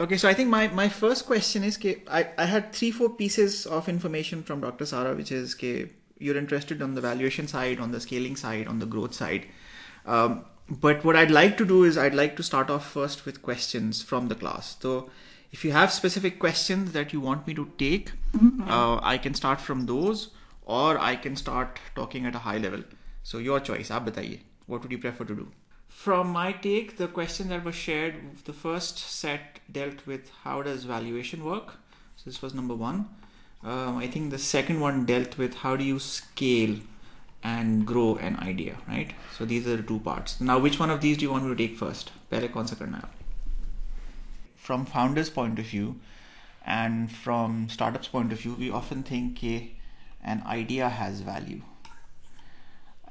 Okay, so I think my, my first question is ke, I, I had three, four pieces of information from Dr. Sara, which is ke, you're interested on the valuation side, on the scaling side, on the growth side. Um, but what I'd like to do is I'd like to start off first with questions from the class. So if you have specific questions that you want me to take, mm-hmm. uh, I can start from those or I can start talking at a high level. So your choice, aap what would you prefer to do? from my take, the question that was shared, the first set dealt with how does valuation work. So this was number one. Um, I think the second one dealt with how do you scale and grow an idea, right? So these are the two parts. Now, which one of these do you want me to take first? From founders' point of view and from startups' point of view, we often think an idea has value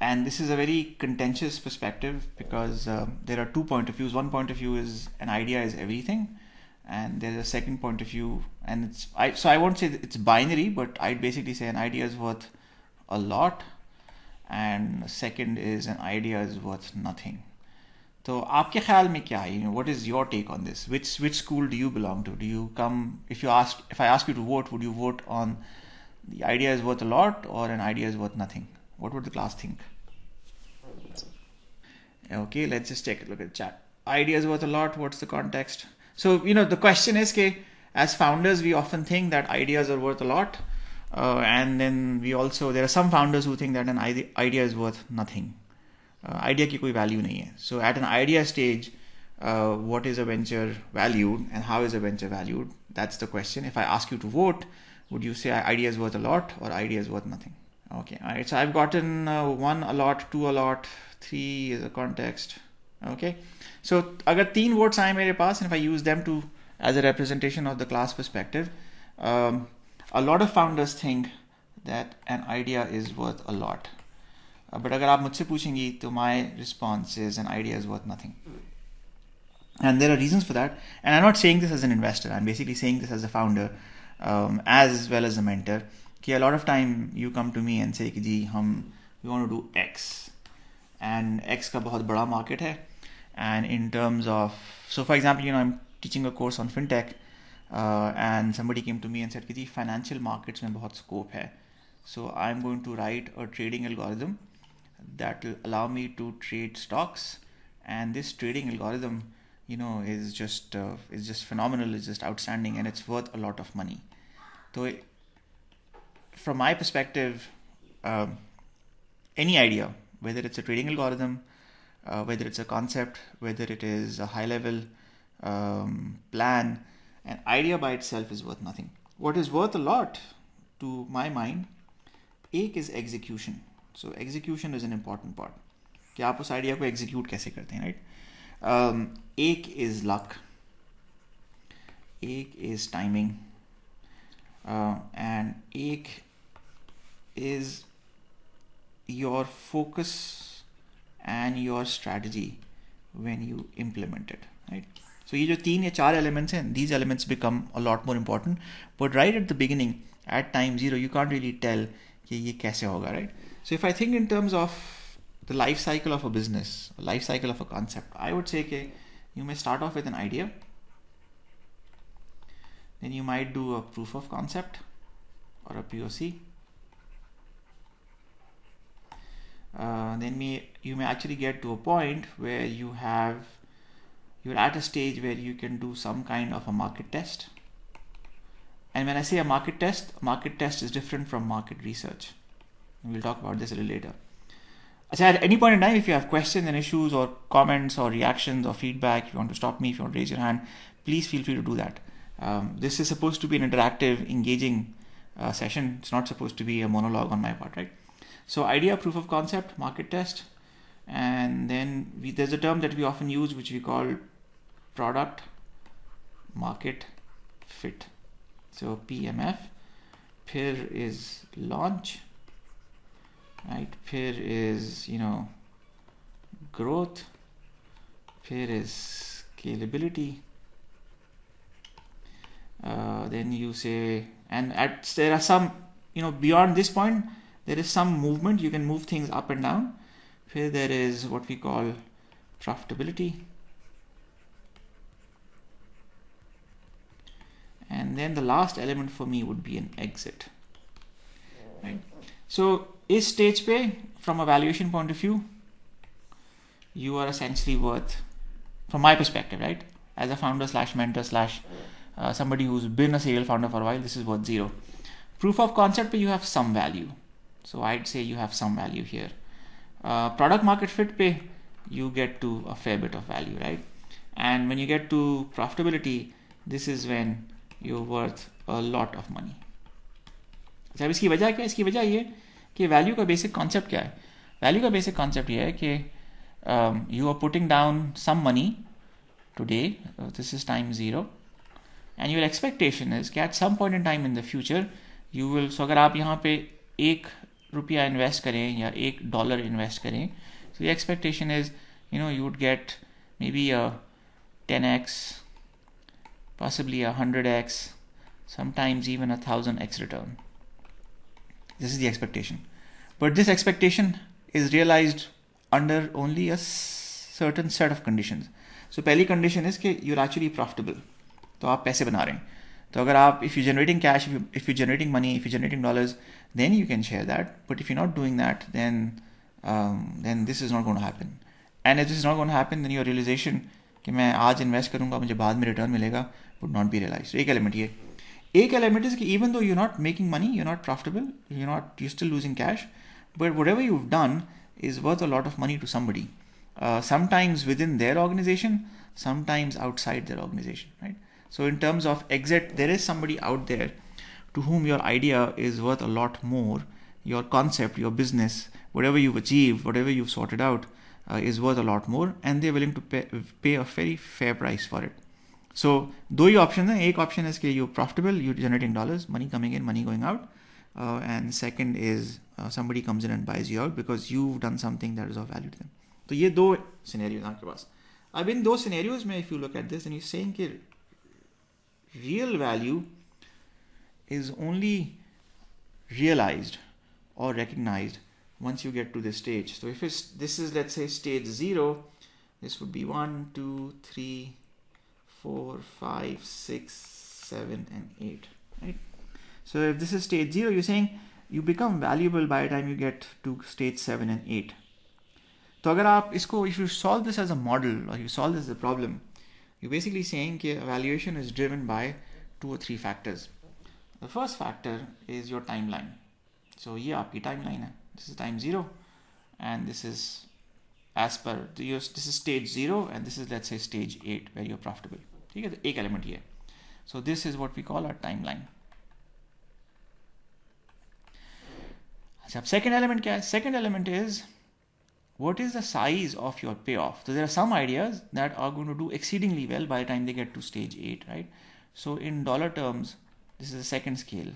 and this is a very contentious perspective because uh, there are two point of views one point of view is an idea is everything and there's a second point of view and it's I, so i won't say it's binary but i'd basically say an idea is worth a lot and second is an idea is worth nothing So, आपके ख्याल में क्या है take on this? Which school do you belong to? Do you come? If you ask, if I ask you to vote, would you vote on the idea is worth a lot or an idea is worth nothing? What would the class think? okay let's just take a look at the chat ideas worth a lot what's the context so you know the question is okay as founders we often think that ideas are worth a lot uh, and then we also there are some founders who think that an idea is worth nothing uh, idea ki koi value nahi hai so at an idea stage uh, what is a venture valued and how is a venture valued that's the question if i ask you to vote would you say ideas worth a lot or ideas worth nothing Okay, all right. So I've gotten uh, one a lot, two a lot, three is a context. Okay, so अगर तीन words made a pass, and if I use them to as a representation of the class perspective, um, a lot of founders think that an idea is worth a lot. Uh, but if you ask me, my response is an idea is worth nothing. And there are reasons for that. And I'm not saying this as an investor. I'm basically saying this as a founder, um, as well as a mentor. कि a lot of time you come to me and से कि जी हम you want do X and X का बहुत बड़ा market है and in terms of so for example you know I am teaching a course on fintech and somebody came to me and said कि जी फाइनेंशियल मार्केट्स में बहुत scope है so I am going to write a trading algorithm that will allow me to trade stocks and this trading algorithm you know is just uh, is just phenomenal it's just outstanding and it's worth a lot of money from my perspective, um, any idea, whether it's a trading algorithm, uh, whether it's a concept, whether it is a high level um, plan, an idea by itself is worth nothing. What is worth a lot to my mind, एक is execution. So execution is an important part. कि आप उस idea को execute कैसे करते हैं right? Um, एक is luck. एक is timing. uh, and ek is your focus and your strategy when you implement it right so ये जो तीन या चार elements हैं these elements become a lot more important but right at the beginning at time zero you can't really tell कि ये कैसे होगा right so if I think in terms of the life cycle of a business life cycle of a concept I would say कि you may start off with an idea then you might do a proof of concept or a POC. Uh, then may, you may actually get to a point where you have you're at a stage where you can do some kind of a market test. And when I say a market test, market test is different from market research. We'll talk about this a little later. So at any point in time, if you have questions and issues or comments or reactions or feedback, if you want to stop me, if you want to raise your hand, please feel free to do that. Um, this is supposed to be an interactive, engaging uh, session. It's not supposed to be a monologue on my part, right? So idea, proof of concept, market test, and then we, there's a term that we often use which we call product market fit. So PMF. Peer is launch, right? Peer is you know growth. Peer is scalability uh, then you say and at there are some you know beyond this point there is some movement you can move things up and down here there is what we call profitability and then the last element for me would be an exit right so is stage pay from a valuation point of view you are essentially worth from my perspective right as a founder slash mentor slash uh, somebody who's been a serial founder for a while, this is worth zero. Proof of concept, you have some value. So I'd say you have some value here. Uh, product market fit pay, you get to a fair bit of value, right? And when you get to profitability, this is when you're worth a lot of money. अच्छा अब इसकी वजह क्या है इसकी वजह ये कि वैल्यू का बेसिक कॉन्सेप्ट क्या है वैल्यू का बेसिक कॉन्सेप्ट ये है कि you are putting down some money today this is time zero and your expectation is कि at some point in time in the future you will so अगर आप invest पे एक रुपया इन्वेस्ट करें या एक डॉलर इन्वेस्ट करें so your expectation is you know possibly a 100x, sometimes even a 1000x return. This is the expectation. But this expectation is realized under only a certain set of conditions. So, pehli condition is that you're actually profitable. तो आप पैसे बना रहे हैं तो अगर आप if you generating cash if you generating money if you generating dollars then you can share that but if you not doing that then then this is not gonna happen and if this is not gonna happen then your realization कि मैं आज invest करूंगा मुझे बाद में return मिलेगा would not be realize एक element ये एक एलिमेंट इज कि even though you not making money you not profitable you not you still losing cash but whatever you done is worth a lot of money to somebody sometimes within their organization sometimes outside their organization right So in terms of exit, there is somebody out there to whom your idea is worth a lot more. Your concept, your business, whatever you've achieved, whatever you've sorted out uh, is worth a lot more and they're willing to pay, a very fair price for it. So do your option. One option is that you're profitable, you're generating dollars, money coming in, money going out. Uh, and second is uh, somebody comes in and buys you out because you've done something that is of value to them. So these two scenarios. Now, in those scenarios, if you look at this and you're saying that real value is only realized or recognized once you get to this stage. So if it's, this is, let's say, stage 0, this would be one, two, three, four, five, six, seven, and 8. Right? So if this is stage 0, you're saying you become valuable by the time you get to stage 7 and 8. So if you solve this as a model or you solve this as a problem. You're basically saying evaluation is driven by two or three factors. The first factor is your timeline. So ERP timeline This is time zero, and this is as per your, this is stage zero, and this is let's say stage eight where you're profitable. ठीक है तो element here. So this is what we call our timeline. second element Second element is what is the size of your payoff? So there are some ideas that are going to do exceedingly well by the time they get to stage 8, right? So in dollar terms, this is the second scale.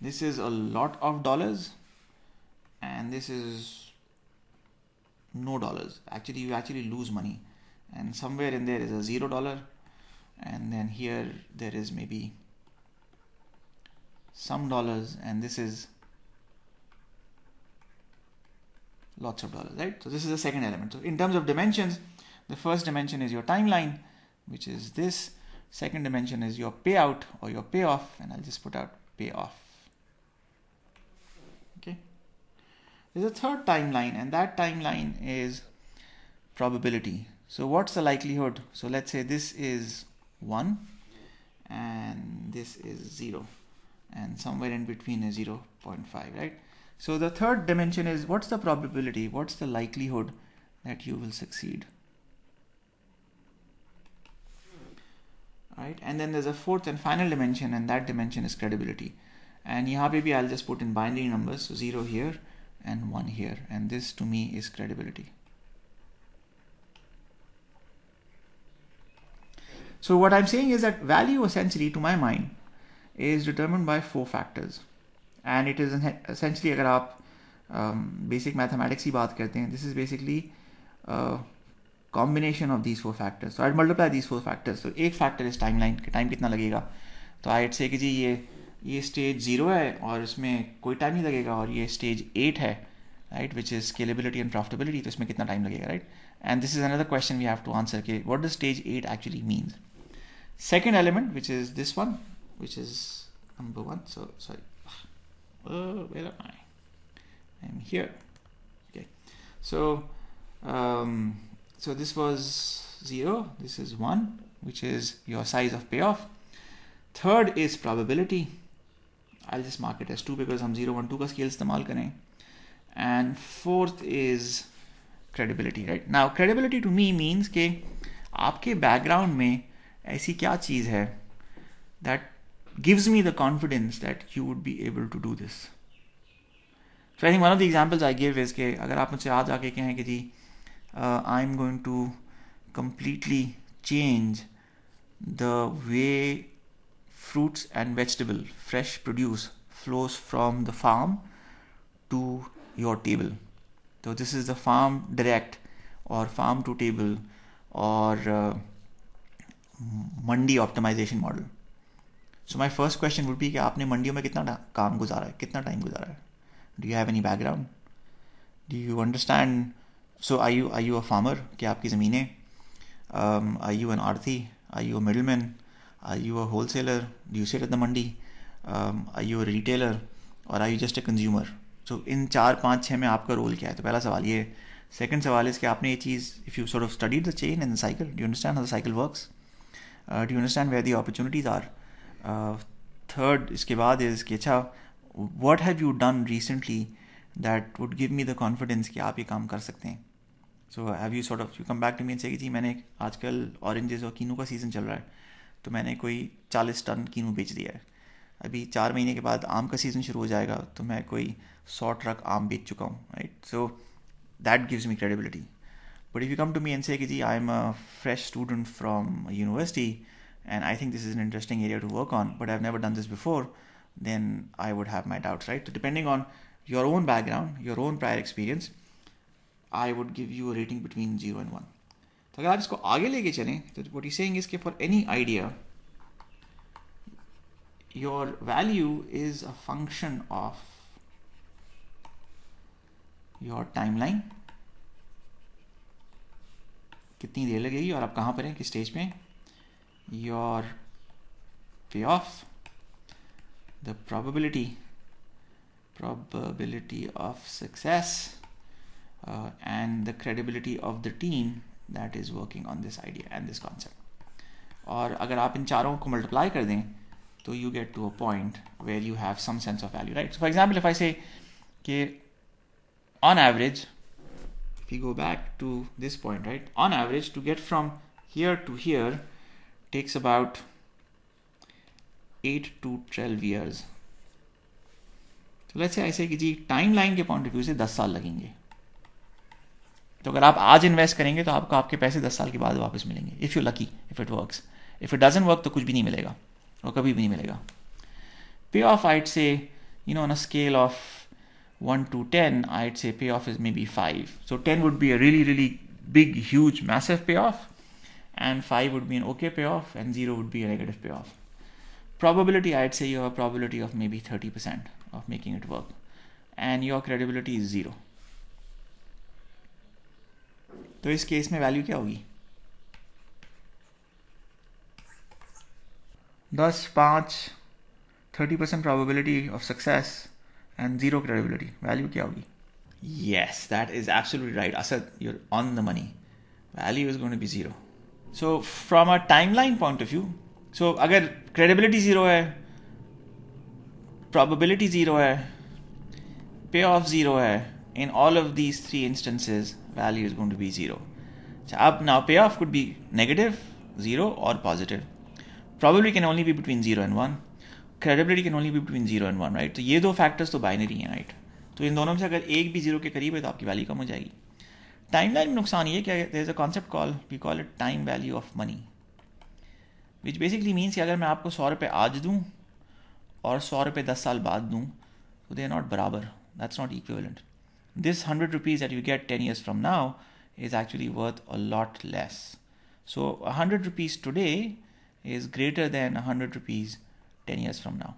This is a lot of dollars and this is no dollars. Actually, you actually lose money. And somewhere in there is a zero dollar. And then here there is maybe some dollars and this is lots of dollars, right? So this is the second element. So in terms of dimensions, the first dimension is your timeline, which is this. Second dimension is your payout or your payoff, and I'll just put out payoff. Okay. There's a third timeline, and that timeline is probability. So what's the likelihood? So let's say this is one, and this is zero, and somewhere in between is 0.5, right? So the third dimension is what's the probability, what's the likelihood that you will succeed. Right? And then there's a fourth and final dimension and that dimension is credibility. And here maybe I'll just put in binary numbers, so zero here and one here. And this to me is credibility. So what I'm saying is that value essentially to my mind is determined by four factors. And it is essentially अगर आप basic mathematics की बात करते हैं this is basically combination of these four factors so I multiply these four factors तो एक factor इस time line time कितना लगेगा तो आई से कि जी ये ये स्टेज ज़ीरो है और इसमें कोई टाइम नहीं लगेगा और ये स्टेज एट है right which is scalability and profitability तो इसमें कितना टाइम लगेगा right and this is another question we have to answer के what the stage eight actually means second element which is this one which is number one so sorry Oh, where am I? I'm here. Okay. So, um, so this was zero. This is one, which is your size of payoff. Third is probability. I'll just mark it as two because I'm zero, zero one two का scale इस्तेमाल करें. And fourth is credibility, right? Now credibility to me means के आपके background में ऐसी क्या चीज़ है that gives me the confidence that you would be able to do this. So I think one of the examples I give is कि अगर आप to आज आके कहें कि जी I am going fruits and vegetable fresh produce flows from the farm to your table so this is the farm direct or farm to table or uh, mandi optimization model so my first question would be कि आपने मंडियों में कितना काम गुजारा है कितना time गुजारा है do you have any background do you understand so are you are you a farmer क्या आपकी ज़मीन are you an aadhti are you a middle man are you a wholesaler do you sit at the mandi are you a retailer और are you just a consumer so इन चार पाँच छः में आपका रोल क्या है तो पहला सवाल ये सेकेंड सवाल इस कि आपने ये चीज़ if you sort of studied the chain and the cycle do understand how the cycle work do understand where the opportunities are third इसके बाद इज कि अच्छा what have you done recently that would give me the confidence कि आप ये काम कर सकते हैं so have you sort of you come back to me and say जी मैंने आजकल ऑरेंजेस और कीनू का सीज़न चल रहा है तो मैंने कोई चालीस टन कीनू बेच दिया है अभी चार महीने के बाद आम का सीज़न शुरू हो जाएगा तो मैं कोई सौ ट्रक आम बेच चुका हूँ right so that gives me credibility but if you come to me and say कि जी I am a fresh student from university and I think this is an interesting area to work on, but I've never done this before, then I would have my doubts, right? So depending on your own background, your own prior experience, I would give you a rating between 0 and 1. तो अगर आप इसको आगे लेके चलें तो what you saying is कि for any idea your value is a function of your timeline कितनी देर लगेगी और आप कहाँ पर हैं किस स्टेज पे हैं your payoff the probability probability of success uh, and the credibility of the team that is working on this idea and this concept और अगर आप इन चारों को मल्टीप्लाई कर to तो you get to a point where you have some sense of value right so for example if I if you go back to this point right on average to get from here to here takes about 8 to 12 years. तो let's ऐसे है कि जी timeline के point of view से 10 साल लगेंगे तो अगर आप आज इन्वेस्ट करेंगे तो आपको आपके पैसे 10 साल के बाद वापस मिलेंगे if you lucky if it works if it doesn't work तो कुछ भी नहीं मिलेगा और कभी भी नहीं मिलेगा पे payoff I'd say you know on a scale of one to ten I'd say payoff is maybe five so ten would be a really really big huge massive payoff and 5 would be an okay payoff and 0 would be a negative payoff. Probability, I'd say you have a probability of maybe 30% of making it work and your credibility is 0. So this case may value kya hogi? Thus, 5, 30% probability of success and 0 credibility. Value kya hogi? Yes, that is absolutely right. Asad, you're on the money. Value is going to be 0. So from a timeline point of view so अगर credibility zero है probability zero है payoff zero है in all of these three instances value is going to be zero अब now payoff could be negative zero और positive probability can only be between zero and one credibility can only be between zero and one right तो ये दो factors तो binary हैं right तो इन दोनों में से अगर एक भी जीरो के करीब है तो आपकी वैल्यू कम हो जाएगी टाइमलाइन में नुकसान ये क्या there is a concept call we call it time value of money which basically means कि अगर मैं आपको सौ रुपये आज दूँ और सौ रुपये दस साल बाद दूँ तो दे आर नॉट बराबर that's not equivalent this hundred rupees at you get ten years from now is actually worth a lot less so hundred rupees today is greater than hundred rupees ten years from now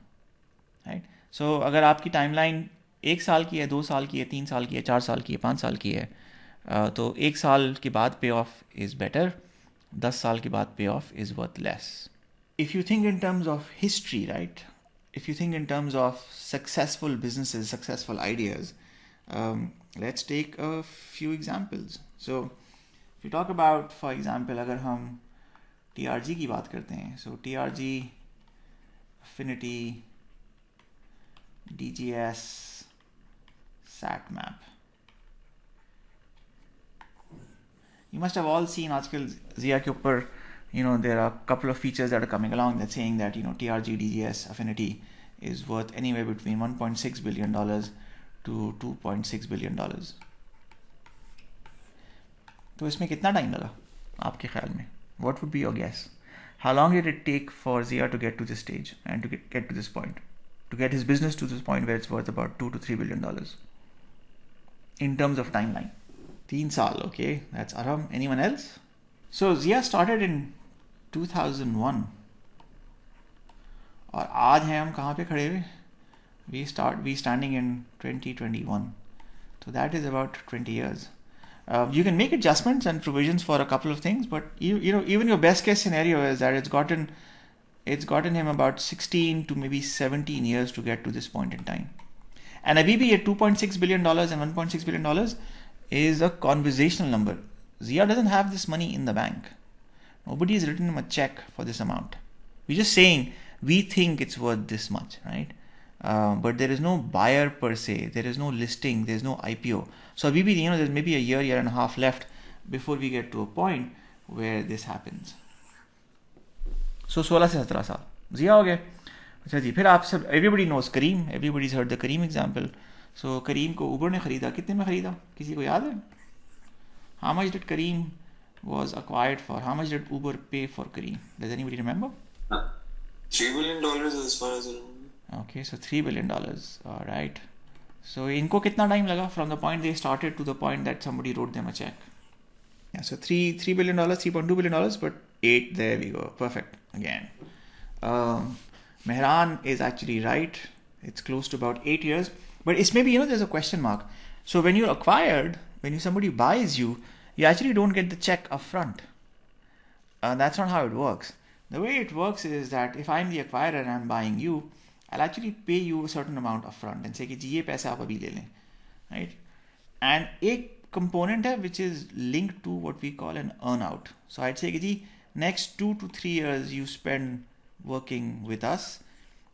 right so अगर आपकी time line एक साल की है दो साल की है तीन साल की है चार साल की है पाँच साल की है तो एक साल के बाद पे ऑफ इज़ बेटर दस साल के बाद payoff is worth less if you think in terms of history right if you think in terms of successful business successful ideas let's take a few examples so if you talk about, for example, अगर हम जी की बात करते हैं so T R G D G S sat map you must have all seen article Zia Cooper. You know, there are a couple of features that are coming along that saying that, you know, DGS affinity is worth anywhere between $1.6 billion to $2.6 billion. तो इसमें कितना time लगा आपके ख्याल में what would be your guess how long did it take for Zia to get to this stage and to get to this point to get his business to this point where it's worth about two to three billion dollars in terms of timeline Teen Sal, okay, that's Aram. Anyone else? So Zia started in 2001. or आज हैं We start. We standing in 2021 so that is about 20 years um, you can make adjustments and provisions for a couple of things but you, you know even your best case scenario is that it's gotten it's gotten him about 16 to maybe 17 years to get to this point in time and be at 2.6 billion dollars and 1.6 billion dollars is a conversational number. Zia doesn't have this money in the bank. Nobody has written him a check for this amount. We're just saying we think it's worth this much, right? Uh, but there is no buyer per se. There is no listing. There is no IPO. So maybe you know there's maybe a year, year and a half left before we get to a point where this happens. So 16, से सत्रह साल Zia Okay, Everybody knows जी Everybody's heard the everybody example so, Careem was acquired for? How much did Uber pay for Kareem? Does anybody remember? Uh, three billion dollars, as far as I remember. Okay, so three billion dollars. All right. So इनको कितना time लगा from the point they started to the point that somebody wrote them a check? Yeah, so three three billion dollars, three point two billion dollars, but eight. There we go. Perfect again. Um, Mehran is actually right. It's close to about eight years. But it's maybe, you know, there's a question mark. So when you're acquired, when somebody buys you, you actually don't get the check up front. Uh, that's not how it works. The way it works is that if I'm the acquirer and I'm buying you, I'll actually pay you a certain amount up front and say कि जी ये पैसा आप अभी right? And a component है which is linked to what we call an earn out. So I'd say कि next two to three years you spend working with us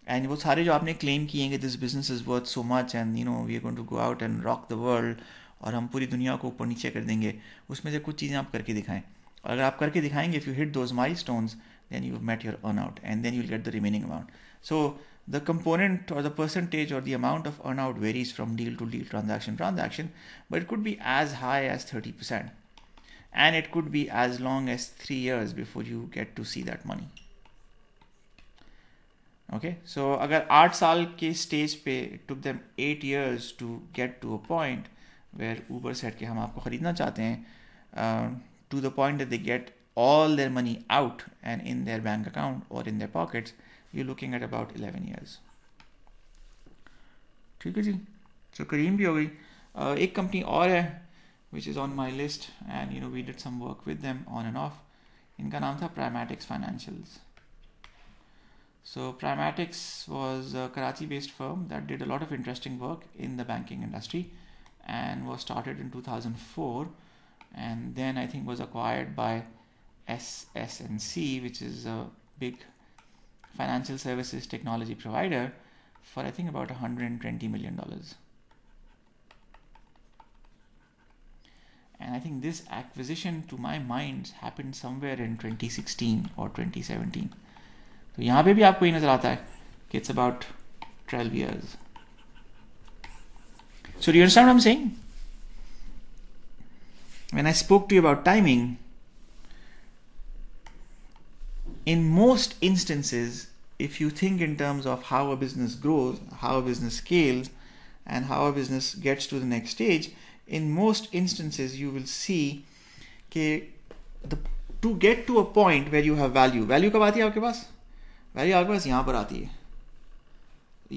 and वो सारे जो आपने क्लेम किए हैं this business is worth so much and you know we are going to go out and rock the world और हम पूरी दुनिया को ऊपर नीचे कर देंगे उसमें से कुछ चीज़ें आप करके दिखाएं और अगर आप करके दिखाएंगे if you hit those my stones then you met your earn out and then you get the remaining amount so the component और द परसेंटेज और the amount of earn out varies from deal to deal transaction transaction but it could be as high as thirty percent and it could be as long as three years before you get to see that money okay so अगर आठ साल के stage पे took them eight years to get to a point where Uber said के हम आपको ख़रीदना चाहते हैं to the point they get all their money out and in their bank account और in their pockets you looking at about eleven years ठीक है जी सो करीम भी हो गई uh, एक कंपनी और है which is on my list and you know we did some work with them on and off इनका नाम था Primatics Financials So Primatics was a Karachi-based firm that did a lot of interesting work in the banking industry and was started in 2004 and then I think was acquired by SSNC, which is a big financial services technology provider for I think about 120 million dollars. And I think this acquisition to my mind happened somewhere in 2016 or 2017. तो यहां पे भी आपको ये नजर आता है कि it's about twelve years so you understand I am I spoke to about timing in most instances if you think in terms of how a business grows how a business scales and how a business gets to the next stage in most instances you will see के to get to a point where you have value value कब आती है आपके पास value आपके पास यहाँ पर आती है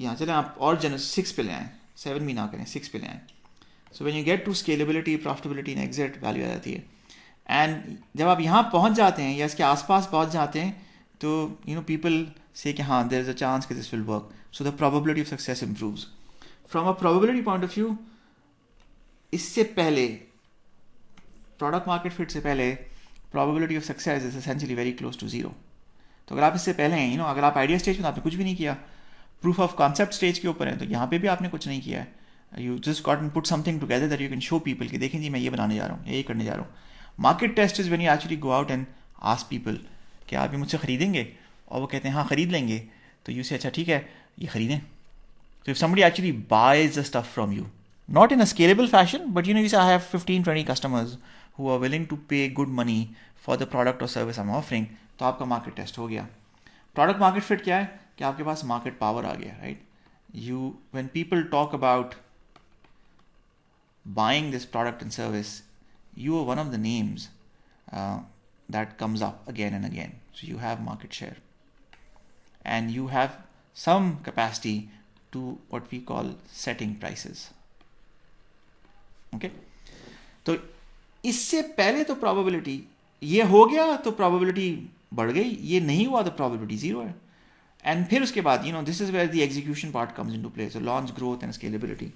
यहाँ चले आप और जन सिक्स पे ले आएँ सेवन भी ना करें सिक्स पे ले आएँ so when you get to scalability profitability in exact value आ जाती है एंड जब आप यहाँ पहुँच जाते हैं या इसके आसपास पहुँच जाते हैं तो यू नो पीपल से कि हाँ देर इज़ अ चांस कि this will work so the probability of success improve from a probability point of view इससे पहले प्रोडक्ट मार्केट फिट से पहले probability of success is essentially very close to zero तो अगर आप इससे पहले हैं यू नो अगर आप आइडिया स्टेज में तो आपने कुछ भी नहीं किया प्रूफ ऑफ कॉन्सेप्ट स्टेज के ऊपर है तो यहाँ पे भी आपने कुछ नहीं किया है you just got and put something together that you can show people कि देखें जी मैं ये बनाने जा रहा हूँ ये करने जा रहा हूँ market test is when you actually go out and ask people कि आप ये मुझसे खरीदेंगे और वो कहते हैं हाँ खरीद लेंगे तो यू से अच्छा ठीक है ये खरीदें तो if someone actually buys the stuff from you not in a scalable fashion but you know you I have fifteen twenty customers who are willing to pay good money for the product और service I am offering तो आपका market test हो गया product market fit क्या है कि आपके पास market power आ गया right you when people talk about buying this product and service you are one of the names that comes up again and again so you have market share and you have some capacity to what we call setting prices okay तो इससे पहले तो probability ये हो गया तो probability बढ़ गई ये नहीं हुआ तो प्रॉबिलिटी जीरो है एंड फिर उसके बाद you know this is where the execution part comes in to play so launch growth and scalability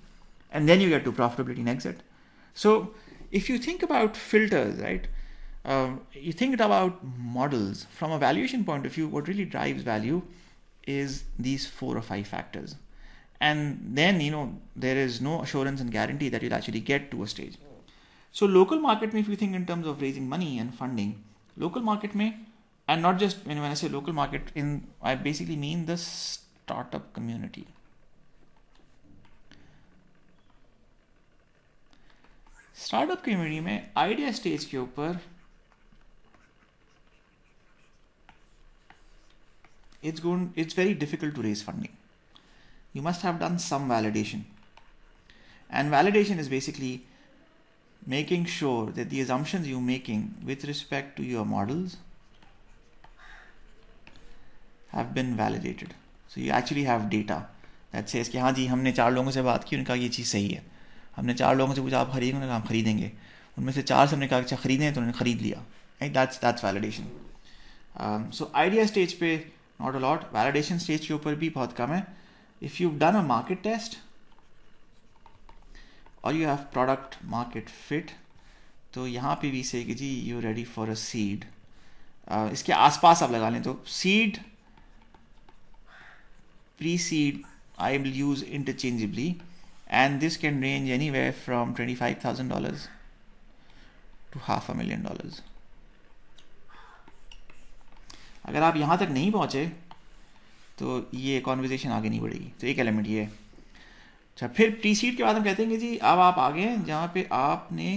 and then you get to profitability in exit so if you think about filters right you think about models from a valuation point of view what really drive value is these four और five factors and then you know there is no assurance and guarantee that you actually gate to a stage so local market में if you think in terms of raising money and funding local market में and not just when, when i say local market in i basically mean the startup community Startup community में idea stage, के ऊपर it's going it's very difficult to raise funding you must have done some validation and validation is basically making sure that the assumptions you're making with respect to your models have been validated so you actually have data that says कि हाँ जी हमने चार लोगों से बात की उनका ये चीज़ सही है हमने चार लोगों से पूछा आप खरीदेंगे उन्होंने हम खरीदेंगे उनमें से चार से हमने कहा अच्छा खरीदें तो उन्होंने खरीद लिया that's that's validation so idea stage पे नॉट अलॉट वैलिडेशन स्टेज के ऊपर भी बहुत कम है if you done a market test और you have product market fit तो यहाँ पे भी से कि जी you ready for a seed इसके आसपास आप लगा लें तो seed precede I will use interchangeably and this can range anywhere from $25,000 to half a million dollars. अगर आप यहाँ तक नहीं पहुँचे तो ये कॉन्वर्जेसन आगे नहीं बढ़ेगी तो एक एलिमेंट ये अच्छा फिर प्री सीड के बाद हम कहते हैं कि जी अब आप आगे हैं जहाँ पे आपने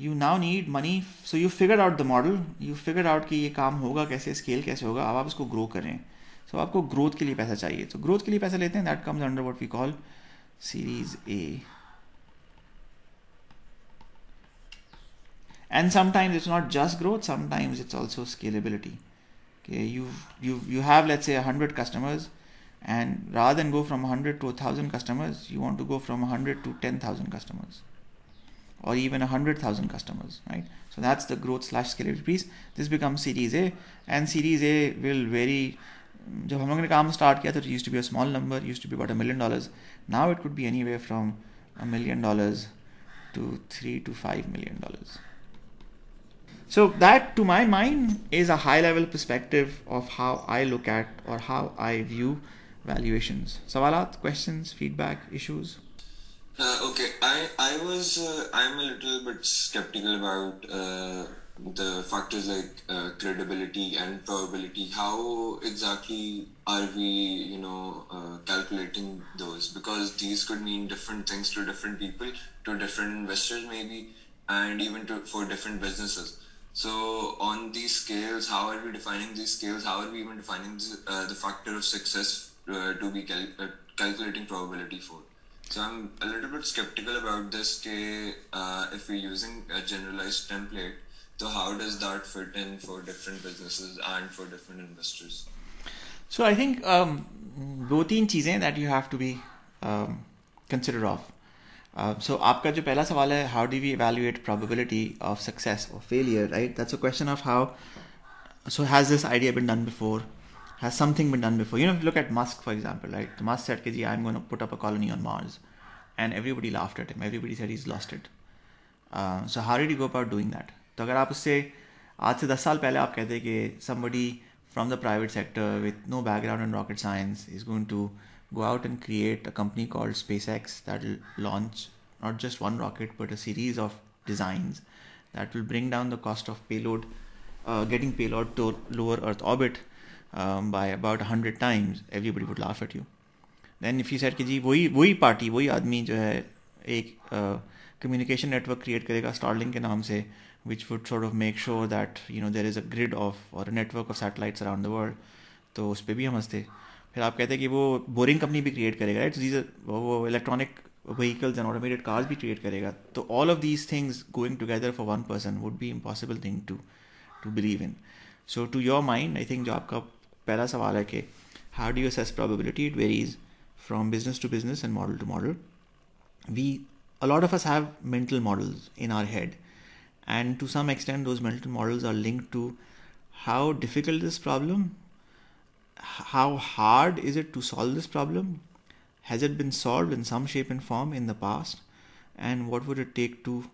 you now need money so you figure out the model you figure out कि ये काम होगा कैसे स्केल कैसे होगा अब आप इसको ग्रो करें सो so, आपको ग्रोथ के लिए पैसा चाहिए तो so, ग्रोथ के लिए पैसा लेते हैं that comes under what we call series A and sometimes it's not just growth sometimes it's also scalability के you you you have let say hundred customers and rather and go from hundred to thousand customers you want to go from hundred to ten thousand customers और even a hundred thousand customers right so that's the growth slash scalability this become series A and series A will vary जब हम लोगों ने काम start किया तो used to be a small number used to be about a million dollars now it could be any way from a million dollars to 3 to 5 million dollars. So, that to my mind is a high level perspective of how I look at or how I view valuations. Sawalat, questions, feedback, issues? Uh, okay, I, I was, uh, I'm a little bit skeptical about. Uh the factors like uh, credibility and probability how exactly are we you know uh, calculating those because these could mean different things to different people to different investors maybe and even to, for different businesses so on these scales how are we defining these scales how are we even defining the, uh, the factor of success uh, to be cal- uh, calculating probability for so i'm a little bit skeptical about this ke, uh, if we're using a generalized template so how does that fit in for different businesses and for different investors? So I think um, दो तीन चीज़ें that you have to be consider of so आपका जो पहला सवाल है how do we evaluate probability of success और failure right that's a question of how so has this idea been has something been done before? You know, look at Musk, for example, right? Musk said, Gee, I'm going to put up a colony on Mars. And everybody laughed at him. Everybody said he's lost it. Uh, so, how did he go about doing that? तो अगर आप उससे आज से दस साल पहले आप कहते कि somebody from the private sector with no background in rocket science is going to go out and create a company called SpaceX that launch not just one rocket but a series of design that will bring down the cost of payload getting payload to lower earth orbit by about hundred times everybody would laugh at you then if you said कि जी वही वही party वही आदमी जो है एक communication network create करेगा स्टारलिंग के नाम से which would sort of make sure that you know there is a grid of or a network of satellites around the world तो उस पर भी हम हंसते फिर आप कहते हैं कि वो बोरिंग कंपनी भी क्रिएट करेगा राइट दीज वो electronic vehicles and automated cars भी क्रिएट करेगा तो all of these things going together for one person would be impossible thing to to believe in so to your mind I think जो आपका पहला सवाल है कि how do you assess probability it varies from business to business and model to model we a lot of us have mental models in our head and to some extent those mental models are linked to how difficult is this problem how hard is it to solve this problem has it been solved in some shape and form in the past and what would it take to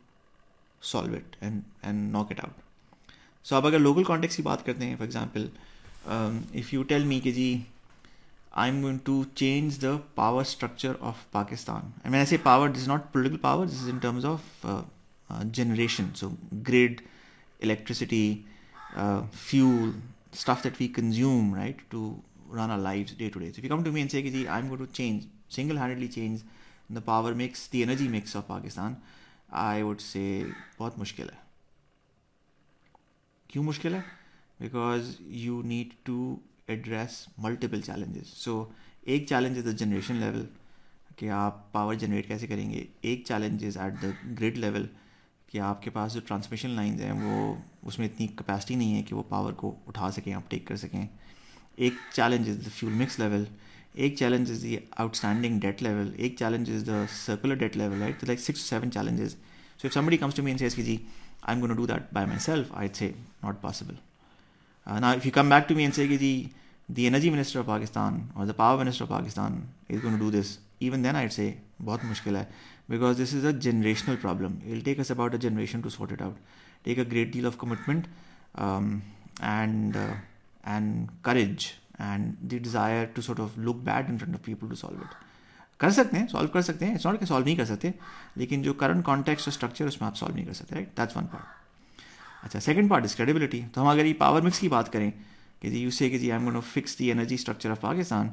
solve it and and knock it out so if we local context ki baat karte hai, for example um, if you tell me that i'm going to change the power structure of pakistan and when i say power this is not political power this is in terms of uh, uh, generation. So grid, electricity, uh, fuel, stuff that we consume, right, to run our lives day to day. So if you come to me and say, Gee, I'm going to change, single handedly change the power mix, the energy mix of Pakistan, I would say, बहुत मुश्किल है क्यों मुश्किल है because you need to address multiple challenges so एक challenge is the generation level कि आप power generate कैसे करेंगे एक challenge is at the grid level कि आपके पास जो ट्रांसमिशन लाइंस हैं वो उसमें इतनी कैपेसिटी नहीं है कि वो पावर को उठा सकें आप टेक कर सकें एक challenge is the fuel mix level एक challenge is the outstanding debt level एक challenge is the circular debt level right like six seven challenges so if somebody comes to me says कि जी I am gonna do that by myself I say not possible ना if you come back to me and say जी the energy minister of Pakistan और the power minister of Pakistan is is going do this even then I say बहुत मुश्किल है because this is a generational problem it'll take us about a generation to sort it out take a great deal of commitment and and courage and the desire to sort of look bad in front of people to solve it कर सकते हैं solve कर सकते हैं it's not कि solve नहीं कर सकते लेकिन जो करंट कॉन्टेक्स्ट और स्ट्रक्चर उसमें आप सॉल्व नहीं कर सकते राइट दैट्स वन पार्ट अच्छा सेकंड पार्ट इज क्रेडिबिलिटी तो हम अगर ये पावर मिक्स की बात करें कि जी यू से कि जी I am going to fix the energy structure of Pakistan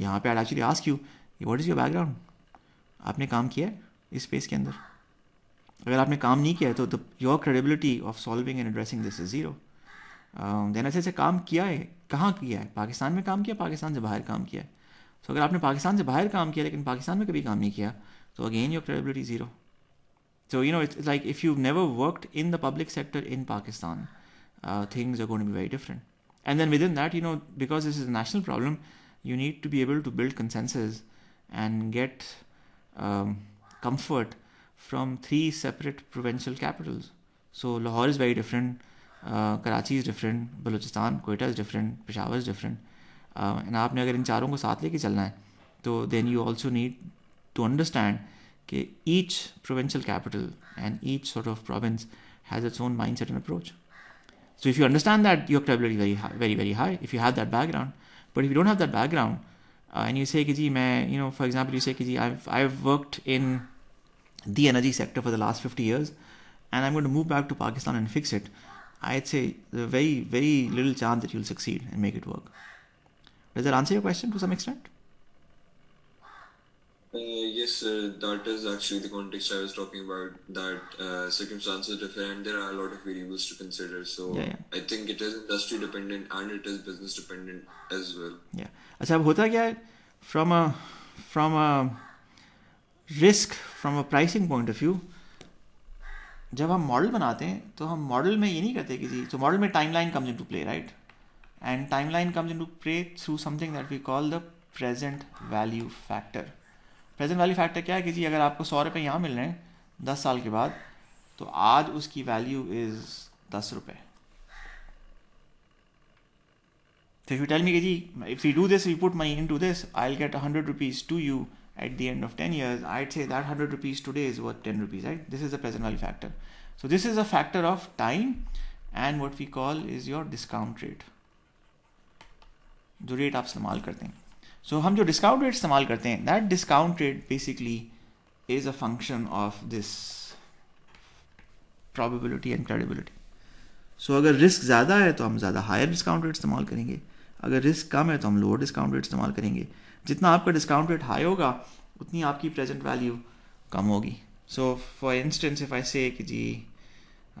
यहाँ पे I actually ask you what is your background आपने काम किया है इस स्पेस के अंदर अगर आपने काम नहीं किया है तो your credibility of solving and addressing this is zero then ऐसे ऐसे काम किया है कहाँ किया है पाकिस्तान में काम किया पाकिस्तान से बाहर काम किया है सो so, अगर आपने पाकिस्तान से बाहर काम किया लेकिन पाकिस्तान में कभी काम नहीं किया तो again your credibility zero so you know it's like if you never worked in the public sector in Pakistan things are going be very different and then within that you know because this is a national problem you need to be able to build consensus and get Um, comfort from three separate provincial capitals. So Lahore is very different, uh, Karachi is different, Balochistan, Quetta is different, Peshawar is different. Uh, and if you have to take so then you also need to understand that each provincial capital and each sort of province has its own mindset and approach. So if you understand that, your credibility is very, very high if you have that background. But if you don't have that background, uh, and you say ki ji, main, you know for example you say ki ji, I've I've worked in the energy sector for the last 50 years and I'm going to move back to Pakistan and fix it I'd say the very very little chance that you'll succeed and make it work does that answer your question to some extent uh, yes, uh, that is actually the context I was talking about. That uh, circumstances differ, and there are a lot of variables to consider. So yeah, yeah. I think it is industry dependent and it is business dependent as well. Yeah. अच्छा अब होता क्या है? From a from a risk from a pricing point of view, जब हम model, बनाते हैं तो हम model में ये नहीं करते किसी तो मॉडल में timeline comes into play, right and timeline comes into play through something that we call the present value factor क्या है कि जी अगर आपको सौ रुपये यहाँ मिल रहे हैं दस साल के बाद तो आज उसकी वैल्यू इज दस रुपये तो यू टेल मी कि जी if you do this you put money into this I get hundred rupees to you at the end of ten years I say that hundred rupees today is worth ten rupees right this is the present value factor so this is a factor of time and what we call is your discount rate जो rate आप इस्तेमाल करते हैं सो so, हम जो discount rate इस्तेमाल करते हैं that discount rate basically is a function of this probability and credibility so अगर रिस्क ज़्यादा है तो हम ज़्यादा हायर डिस्काउंट रेट इस्तेमाल करेंगे अगर रिस्क कम है तो हम लोअर डिस्काउंट रेट इस्तेमाल करेंगे जितना आपका डिस्काउंट रेट हाई होगा उतनी आपकी प्रेजेंट वैल्यू कम होगी so for instance if I say कि जी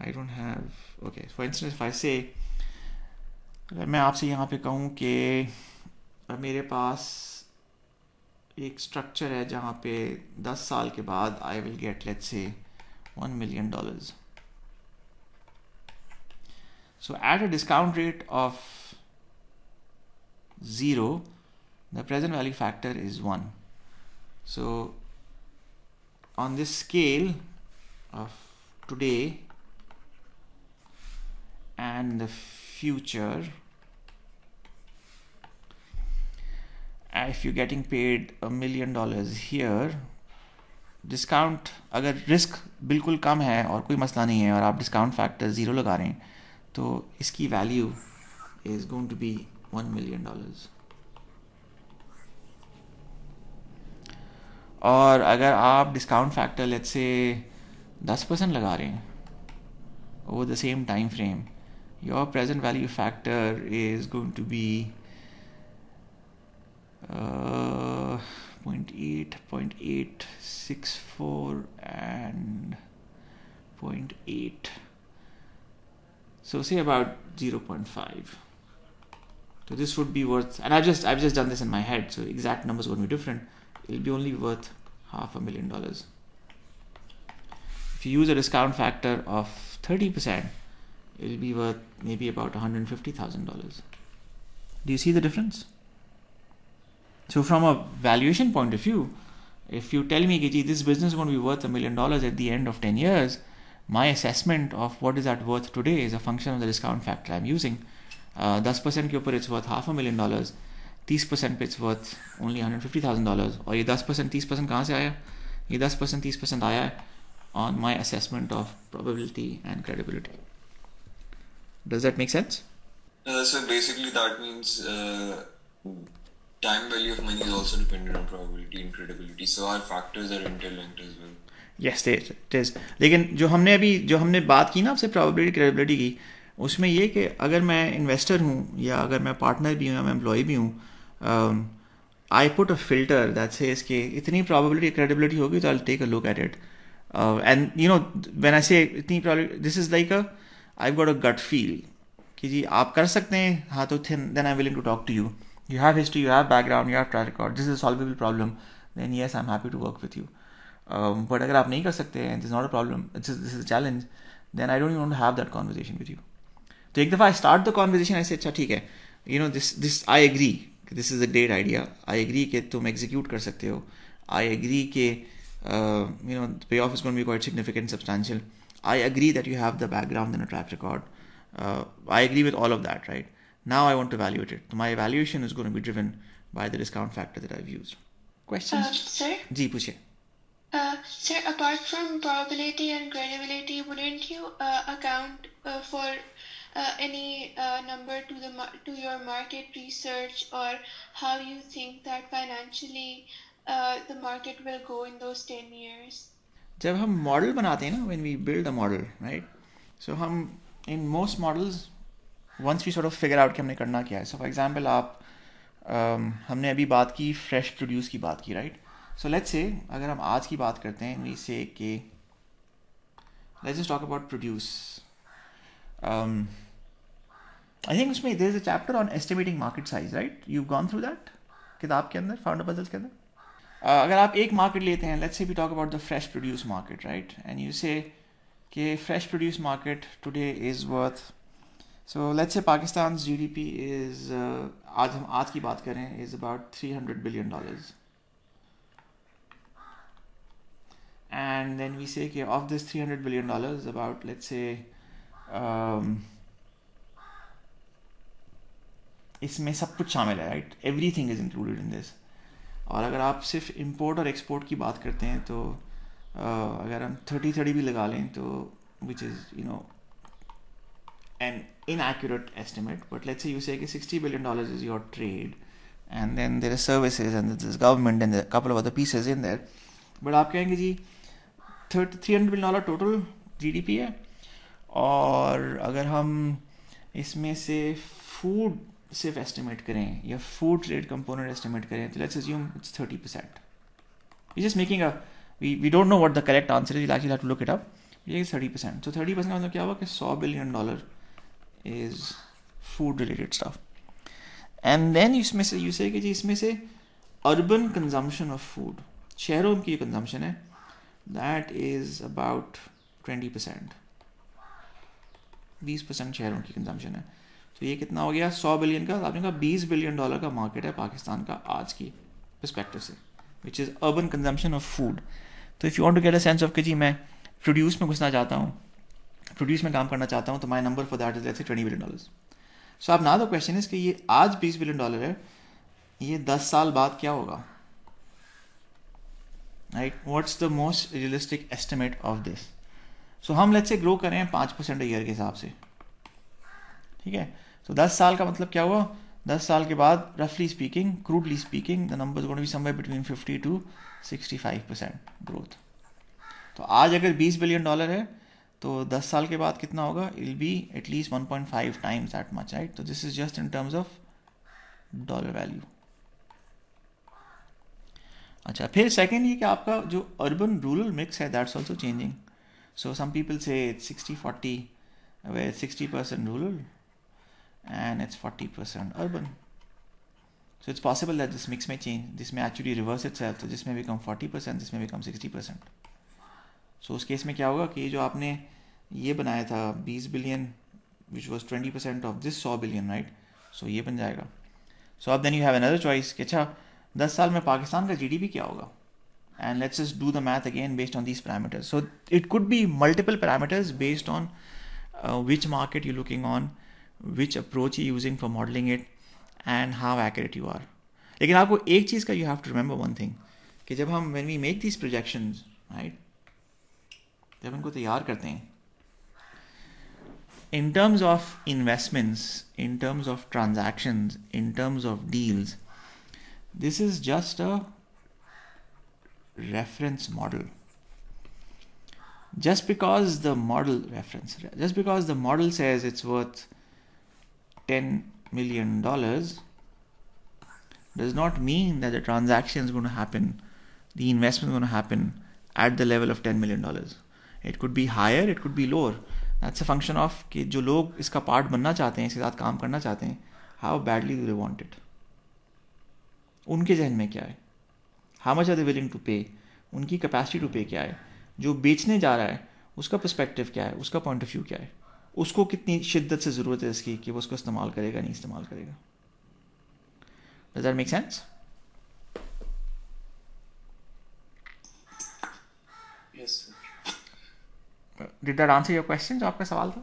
I don't have okay for instance if I say अगर मैं आपसे यहाँ पे कहूँ कि और मेरे पास एक स्ट्रक्चर है जहाँ पे दस साल के बाद I will get let say one million dollars so at a discount rate of zero the present value factor is one so on this scale of today and the future if you're getting paid a million dollars here discount अगर risk बिल्कुल कम है और कोई मसला नहीं है और आप डिस्काउंट फैक्टर ज़ीरो लगा रहे हैं तो इसकी value is going to be one million dollars और अगर आप डिस्काउंट फैक्टर लेट से दस परसेंट लगा रहे हैं over the same time frame your present value factor is going to be Uh, 0.8, 0.864 and 0.8. So say about 0.5. So this would be worth, and I've just I've just done this in my head, so exact numbers won't be different. It'll be only worth half a million dollars. If you use a discount factor of 30%, it'll be worth maybe about $150,000. Do you see the difference? So from a valuation point of view, if you tell me, Gee, this business is going to be worth a million dollars at the end of 10 years, my assessment of what is that worth today is a function of the discount factor I'm using. Uh, 10% के ऊपर it's worth half a million dollars, 30% पे it's worth only $150,000 Or, ये 10% 30% कहाँ से आया? 10% 30% आया on my assessment of probability and credibility. Does that make sense? Uh, so basically that means uh time value of money is also dependent on probability and credibility. So our factors are interlinked as well. Yes, it is. लेकिन जो हमने अभी जो हमने बात की ना आपसे probability credibility की उसमें ये कि अगर मैं इन्वेस्टर हूँ या अगर मैं पार्टनर भी हूँ या मैं एम्प्लॉय भी हूँ I put a filter that say इसके इतनी प्रॉबिलिटी क्रेडिबिलिटी होगी तो I take a look at it and you know when I say इतनी this is like a I got a gut feel कि जी आप कर सकते हैं हाँ तो then I willing to talk to you you have history, you have background, you have track record, this is a solvable problem, then yes, I'm happy to work with you. Um, but if you can't do it, and it's not a problem, this is a challenge, then I don't even want to have that conversation with you. So take the I start the conversation, I say, okay, you know, this, this, I agree, this is a great idea. I agree that you can execute. Kar I agree that, uh, you know, the payoff is going to be quite significant, substantial. I agree that you have the background and a track record. Uh, I agree with all of that, right? Now I want to evaluate it. My evaluation is going to be driven by the discount factor that I've used. Questions? Uh, sir? Ji, puche. Uh, sir, apart from probability and granularity, wouldn't you uh, account uh, for uh, any uh, number to the to your market research or how you think that financially uh, the market will go in those 10 years जब हम model बनाते हैं ना when we build a model right so हम in most models once we sort of figure out कि हमने करना क्या है सो फॉर एग्जाम्पल आप um, हमने अभी बात की फ्रेश प्रोड्यूस की बात की राइट सो लेट्स से अगर हम आज की बात करते हैं वी से के let's talk about produce I think उसमें there is a chapter on estimating market size right you gone through that किताब के अंदर फाउंडर पजल के अंदर Uh, अगर आप एक मार्केट लेते हैं let's say we talk about the fresh produce market right and you say कि fresh produce market today is worth so let's say Pakistan G D P is आज हम आज की बात करें is about three hundred billion dollars and then we say of this three hundred billion dollars about let's say um, इसमें सब कुछ शामिल है right everything is included in this और अगर आप सिर्फ इम्पोर्ट और एक्सपोर्ट की बात करते हैं तो uh, अगर हम थर्टी थर्टी भी लगा लें तो which is you know an inaccurate estimate, but let's say you say okay, 60 billion dollars is your trade, and then there are services and there's government and there are a couple of other pieces in there, but आप कहेंगे जी 300 billion dollar total GDP है और अगर हम इसमें से food सिर्फ एस्टिमेट करें या फूड ट्रेड कंपोनेंट एस्टिमेट करें तो let's assume it's thirty percent is just making a we we don't know what the correct answer is like you have to look it up ये thirty percent तो thirty percent मतलब क्या हुआ कि सौ billion dollar is food related stuff and then इसमें से you say कि जी इसमें से अर्बन कंजम्पशन ऑफ फूड शहरों की कंजम्पशन है that is about twenty percent बीस परसेंट शहरों की कंजम्पशन है तो ये कितना हो गया सौ बिलियन का आपने कहा बीस बिलियन डॉलर का मार्केट है पाकिस्तान का आज की परस्पेक्टिव से which is urban consumption of food तो if you want to get a sense of कि जी मैं प्रोड्यूस में घुसना चाहता हूँ प्रोड्यूस में काम करना चाहता हूँ तो my number for that is let's twenty billion dollar so आप ना द क्वेश्चन इज कि ये आज बीस बिलियन डॉलर है ये दस साल बाद क्या होगा right what's the most realistic estimate of this so हम लेट्स से ग्रो करें पाँच परसेंट ईयर के हिसाब से ठीक है तो दस साल का मतलब क्या हुआ दस साल के बाद रफली speaking crudely speaking the number be somewhere between fifty to sixty five percent growth तो आज अगर बीस बिलियन डॉलर है तो दस साल के बाद कितना होगा I'll be at least 1.5 point five times at much right तो this is just in terms of dollar value अच्छा फिर सेकेंड ये कि आपका जो अर्बन रूरल मिक्स है that's also changing so some people say sixty forty way sixty percent rural and it's forty percent urban so it's possible that this mix में change this में actually reverse it's itself जिसमें become forty percent जिसमें become sixty percent so उस case में क्या होगा कि जो आपने ये बनाया था 20 billion which was twenty percent of this सौ बिलियन राइट सो ये बन जाएगा सो अब then you have another choice कि अच्छा दस साल में पाकिस्तान का जीडीपी क्या होगा and let's just do the math again based on this parameters so it could be multiple parameters based on which market you looking on which approach you using for modeling it and how accurate you are लेकिन आपको एक चीज़ का you have to remember one thing कि जब हम when we make these projection right In terms of investments, in terms of transactions, in terms of deals, this is just a reference model. Just because the model reference, just because the model says it's worth $10 million does not mean that the transaction is going to happen, the investment is going to happen at the level of $10 million. It could be higher it could be lower that's a function of कि जो लोग इसका part बनना चाहते हैं इसके साथ काम करना चाहते हैं how badly do they want it उनके जहन में क्या है how much are they willing to pay उनकी कैपेसिटी टू पे क्या है जो बेचने जा रहा है उसका परस्पेक्टिव क्या है उसका पॉइंट ऑफ व्यू क्या है उसको कितनी शिद्दत से ज़रूरत है इसकी कि वो उसको इस्तेमाल करेगा नहीं इस्तेमाल करेगा does that make sense did that answer your question जो आपका सवाल था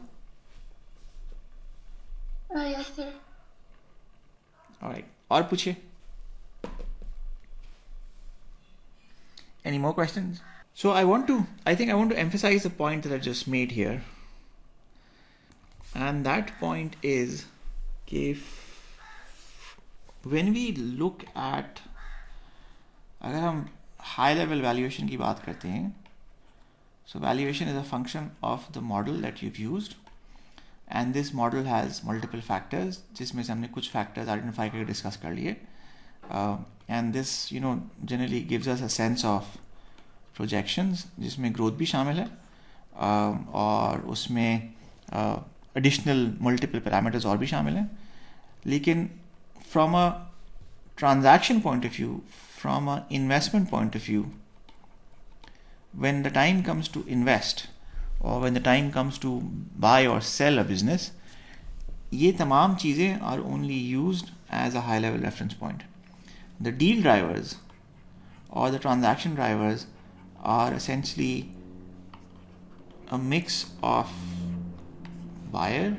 राइट uh, और पूछिए any more question so I want to I think I want to emphasize the point that just made here and that point is के when we look at अगर हम high level valuation की बात करते हैं So valuation is a function of the model that you've used. And this model has multiple factors, This से हमने which factors identify करके discuss earlier. Uh, and this, you know, generally gives us a sense of projections, This may growth be shamil है uh, और उसमें uh, additional multiple parameters or be shamil हैं. लेकिन from a transaction point of view, from an investment point of view, when the time comes to invest or when the time comes to buy or sell a business ये तमाम चीज़ें are only used as a high level reference point. The deal drivers or the transaction drivers are essentially a mix of buyer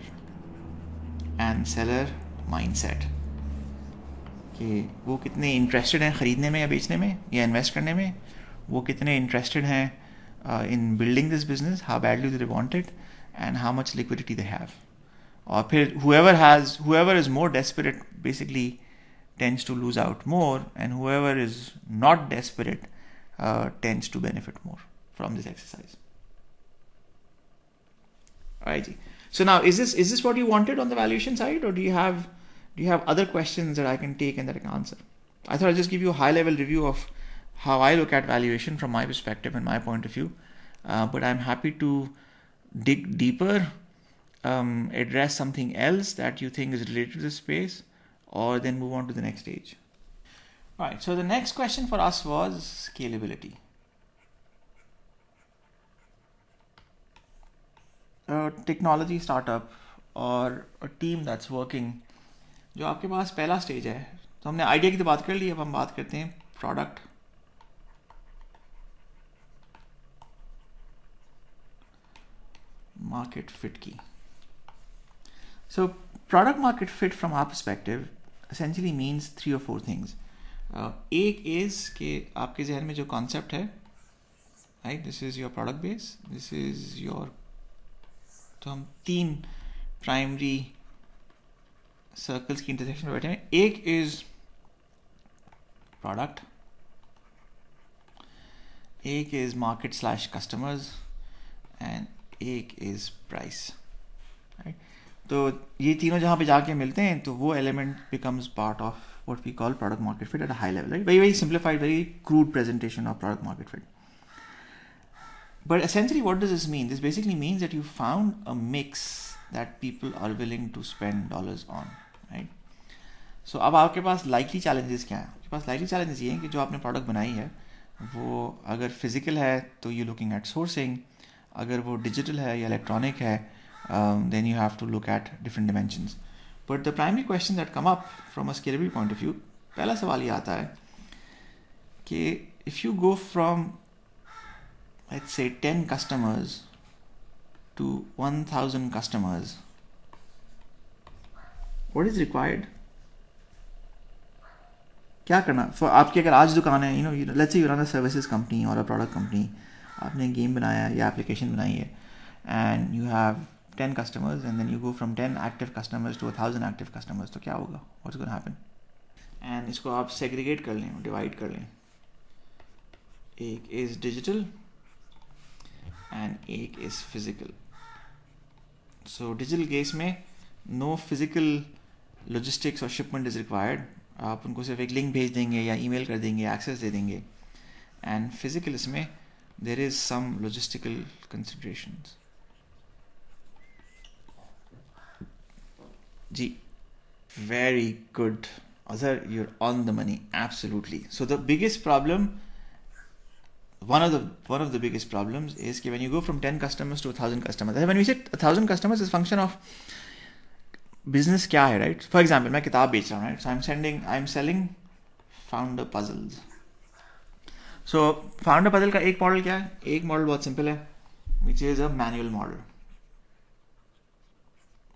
and seller mindset. कि वो कितने interested हैं ख़रीदने में या बेचने में या इन्वेस्ट करने में वो कितने इंटरेस्टेड हैं in building this business how badly they want it and how much liquidity they have और फिर whoever has whoever is more desperate basically tends to lose out more and whoever is not desperate tends to benefit more from this exercise Alright. So now, is this is this what you wanted on the valuation side, or do you have do you have other questions that I can take and that I can answer? I thought I'll just give you a high level review of how I look at valuation from my perspective and my point of view. Uh, but I'm happy to dig deeper, um, address something else that you think is related to this space, or then move on to the next stage. All right, so the next question for us was scalability. A technology startup a team that's working. जो आपके पास पहला stage है तो हमने idea की तो बात कर ली अब हम बात करते हैं product market fit key. So product market fit from our perspective essentially means three or four things. Uh, एक is कि आपके जहन में जो concept है right this is your product base this is your तो हम तीन primary circles की intersection में बैठे हैं एक is product एक is market slash customers and एक इज प्राइस तो ये तीनों जहां पे जाके मिलते हैं तो वो element becomes part of what we call product market fit at high level very very simplified very crude presentation of product market fit but essentially what does this mean this basically means that you found a mix that people are willing to spend dollar on right so अब आपके पास likely challenges क्या हैं आपके पास likely challenges ये हैं कि जो आपने प्रोडक्ट बनाई है वो अगर फिजिकल है तो यू लुकिंग एट सोर्सिंग अगर वो डिजिटल है या इलेक्ट्रॉनिक है then you have to look at different dimensions but the primary question that come up from a scalable point of view पहला सवाल ये आता है कि if you go from say ten customers to one thousand customers what is required क्या करना फॉर आपकी अगर आज दुकान है you know let's you run a services company और अ प्रोडक्ट कंपनी आपने गेम बनाया या एप्लीकेशन बनाई है and you have ten customers and then you go from ten active customers to thousand active customers तो क्या होगा वॉट गोन हैपन एंड इसको आप सेग्रीगेट कर लें डिवाइड कर लें एक इज़ डिजिटल एंड एक is physical so digital case में नो फिज़िकल लॉजिस्टिक्स और शिपमेंट इज़ रिक्वायर्ड आप उनको सिर्फ एक लिंक भेज देंगे या ईमेल कर देंगे एक्सेस दे देंगे एंड फिज़िकल इसमें there is some logistical considerations. Ji, Very good. Azhar, you're on the money. Absolutely. So the biggest problem, one of the one of the biggest problems is when you go from 10 customers to 1000 customers. When we say 1000 customers is function of business kya hai, right? For example, मैं किताब बेच रहा हूँ, right? So I'm sending, I'm selling founder puzzles. So founder puzzle का एक model क्या है एक मॉडल बहुत सिंपल है which is a manual model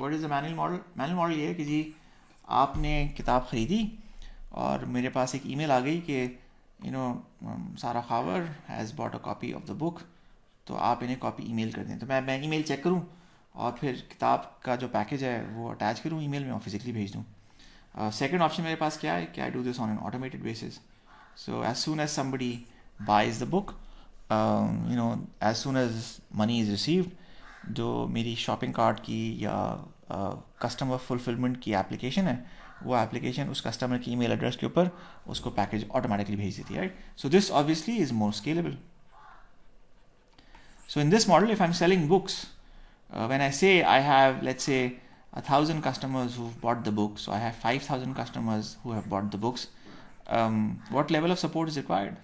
what is a manual model manual model ये है कि जी आपने किताब ख़रीदी और मेरे पास एक ईमेल आ गई कि you know Sara Khawar has bought a copy of the book तो आप इन्हें कॉपी ईमेल कर दें तो मैं मैं ईमेल चेक करूं और फिर किताब का जो पैकेज है वो अटैच करूं ईमेल में और फिजिकली भेज दूं सेकंड uh, ऑप्शन मेरे पास क्या है कि I do this on an automated basis so as soon as somebody buys the book um, you know as soon as money is received जो मेरी शॉपिंग कार्ट की या कस्टमर uh, फुलफिलमेंट की application है वो एप्लीकेशन उस customer की email address के ऊपर उसको पैकेज ऑटोमेटिकली भेज देती है right so this obviously is more scalable so in this model if I am selling books when I say I have, let's say, a thousand customers who bought the book, so I have 5,000 customers who have bought the books, um, what level of support is required?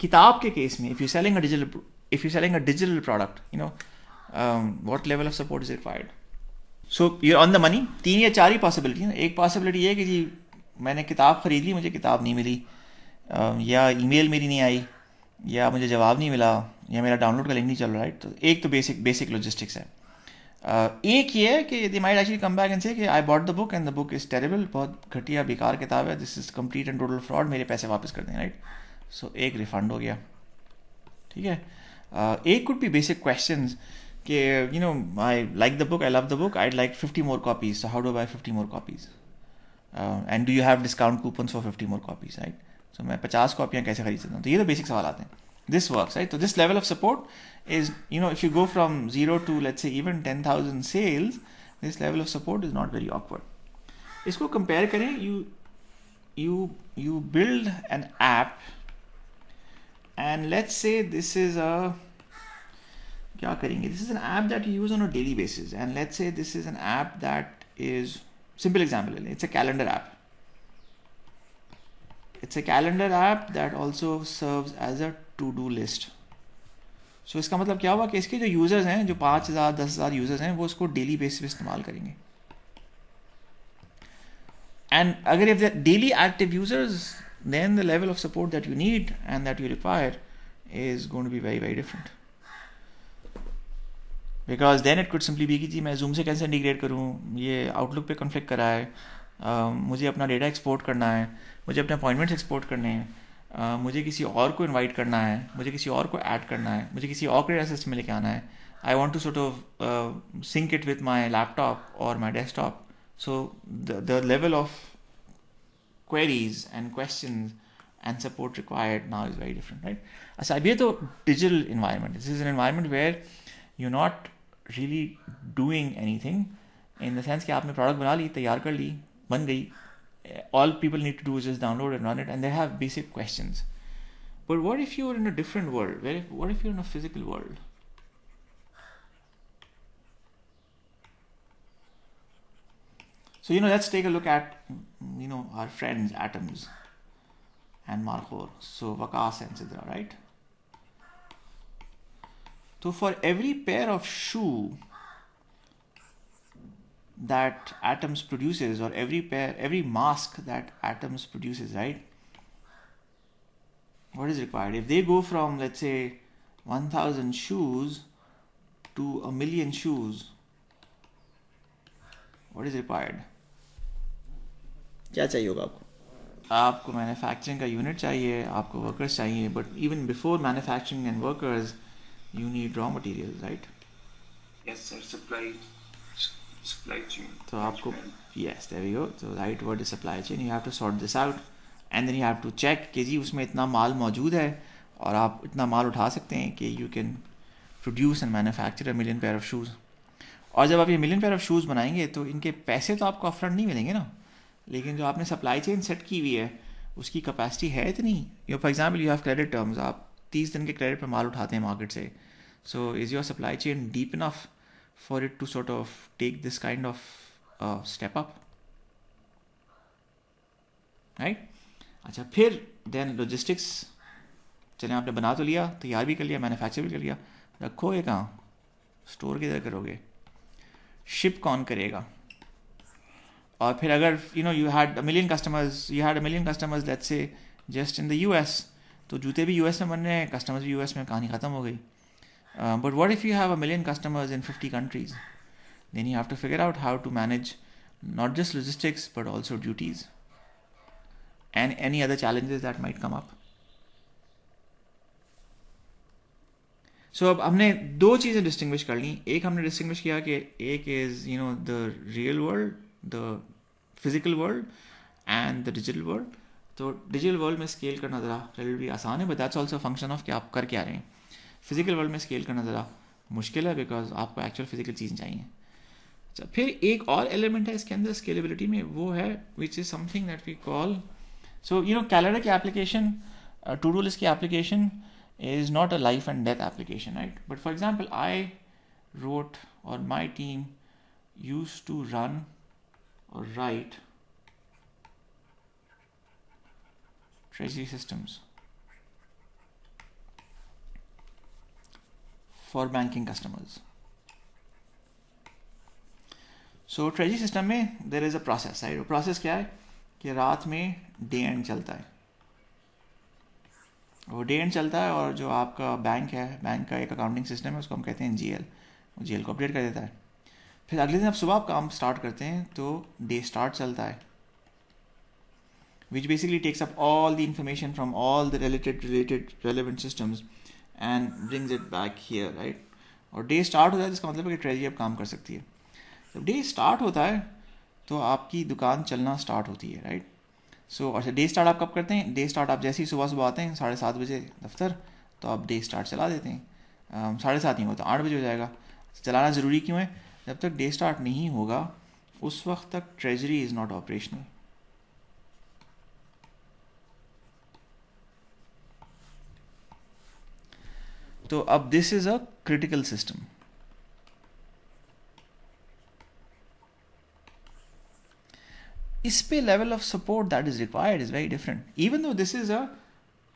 किताब के case में if you selling a digital if you selling a digital product you know what level of support is required so you on the money तीन या चार ही possibility एक possibility ये है कि जी मैंने किताब खरीद ली मुझे किताब नहीं मिली uh, या ईमेल मेरी नहीं आई या मुझे जवाब नहीं मिला या मेरा डाउनलोड का लिंक नहीं चल रहा है तो एक तो बेसिक बेसिक लॉजिस्टिक्स है uh, एक ये है कि they might actually come back end से कि I bought the book and the book is terrible बहुत घटिया बेकार किताब है this is complete and total fraud मेरे पैसे वापस कर दें राइट right? सो एक रिफंड हो गया ठीक है uh, एक कुड बी बेसिक क्वेश्चन कि you know I like the book I love the book I like fifty more copies so how do buy fifty more copies and do you have discount coupon for fifty more copies right so मैं पचास कॉपियाँ कैसे खरीद सकता हूँ तो ये तो बेसिक सवाल आते हैं दिस वर्क राइट तो this level of support is you know if you go from zero to let's say even ten thousand sales this level of support is not very awkward इसको compare करें you you you build an app and let's say this is a क्या करेंगे this is an app that use on a daily basis and let's say this is an app that is simple example ले लें it's a calendar app it's a calendar app that also serves as a to do list so so, इसका मतलब क्या हुआ कि इसके जो users हैं जो पाँच हज़ार दस हज़ार यूज़र्स हैं वो इसको डेली बेसिस पे इस्तेमाल करेंगे एंड अगर if daily active users then the level of support that you need and that you require is going to be very very different Because then it could simply be कि जी मैं Zoom से कैसे integrate करूँ ये Outlook पे conflict करा है uh, मुझे अपना data export करना है मुझे अपने appointments export करने हैं मुझे किसी और को इनवाइट करना है मुझे किसी और को ऐड करना है मुझे किसी और क्रेडा सिस्टम में लेके आना है I want to sort of sync it with my laptop और my desktop so the level of queries and questions and support required now is very different, right? A digital environment. This is an environment where you're not really doing anything in the sense कि आपने product made ली तैयार कर ली all people need to do is just download and run it and they have basic questions but what if you're in a different world where if, what if you're in a physical world so you know let's take a look at you know our friends atoms and Markov, so Vakas and Sidra, right? So for every pair of shoe that atoms produces, or every pair, every mask that atoms produces, right? What is required? If they go from let's say 1,000 shoes to a million shoes, what is required? क्या चाहिए होगा आपको आपको manufacturing का unit चाहिए आपको workers चाहिए but even before manufacturing and workers you need raw material right yes sir supply supply chain तो आपको यस देयर यू तो right word is supply chain you have to sort this out and then you have to check कि जी उसमें इतना माल मौजूद है और आप इतना माल उठा सकते हैं कि you can produce and manufacture a million pair of shoes और जब आप ये मिलियन पेयर ऑफ शूज़ बनाएंगे तो इनके पैसे तो आपको अफ्रंट नहीं मिलेंगे ना लेकिन जो आपने सप्लाई चेन सेट की हुई है उसकी कैपेसिटी है इतनी you for example you have credit terms आप तीस दिन के क्रेडिट पर माल उठाते हैं मार्केट से so is your supply chain deep enough for it to sort of take this kind of step up right अच्छा फिर देन लॉजिस्टिक्स चले आपने बना तो लिया तैयार भी कर लिया मैन्युफैक्चर भी कर लिया रखोगे कहाँ स्टोर किधर करोगे शिप कौन करेगा और फिर अगर you know you had million customers you had million customers let say just in the U S तो जूते भी यू एस में बन रहे हैं कस्टमर्स भी यू एस में कहानी ख़त्म हो गई but what if you have a million customers in fifty countries then you have to figure out how to manage not just logistics but also duties and any other challenges that might come up so अब हमने दो चीज़ें distinguish कर ली एक हमने distinguish किया कि एक is you know the real world the physical world and the digital world तो डिजिटल वर्ल्ड में स्केल करना ज़रा रिलेटिवली आसान है but that's also function of कि आप कर क्या रहे हैं फिजिकल वर्ल्ड में स्केल करना ज़रा मुश्किल है बिकॉज आपको एक्चुअल फिजिकल चीज़ चाहिए अच्छा फिर एक और एलिमेंट है इसके अंदर स्केलेबिलिटी में वो है which is something that we call so you know calendar की एप्लीकेशन टू डू लिस्ट की application is not a life and death application right but for example I wrote और my team use to run or write treasury systems for banking customers. So treasury system में there is a process right process क्या है कि रात में day and चलता है वो डे एंड चलता है और जो आपका बैंक है बैंक का एक अकाउंटिंग सिस्टम है उसको हम कहते हैं जी एल वो जी एल को अपडेट कर देता है फिर अगले दिन आप सुबह आप काम स्टार्ट करते हैं तो डे स्टार्ट चलता है which basically takes up all the information from all the related related relevant system and brings it back here right और डे स्टार्ट होता है जिसका मतलब है कि ट्रेजरी अब काम कर सकती है जब डे स्टार्ट होता है तो आपकी दुकान चलना स्टार्ट होती है राइट सो अच्छा डे स्टार्ट आप कब करते हैं डे स्टार्ट आप जैसे ही सुबह सुबह आते हैं साढ़े सात बजे दफ्तर तो आप डे स्टार्ट चला देते हैं साढ़े सात ही होता आठ बजे हो जाएगा चलाना ज़रूरी क्यों है जब तक डे स्टार्ट नहीं होगा उस वक्त तक ट्रेजरी इज़ नॉट ऑपरेशनल तो अब this is a critical system इस पे level of support that is required is very different even though this is a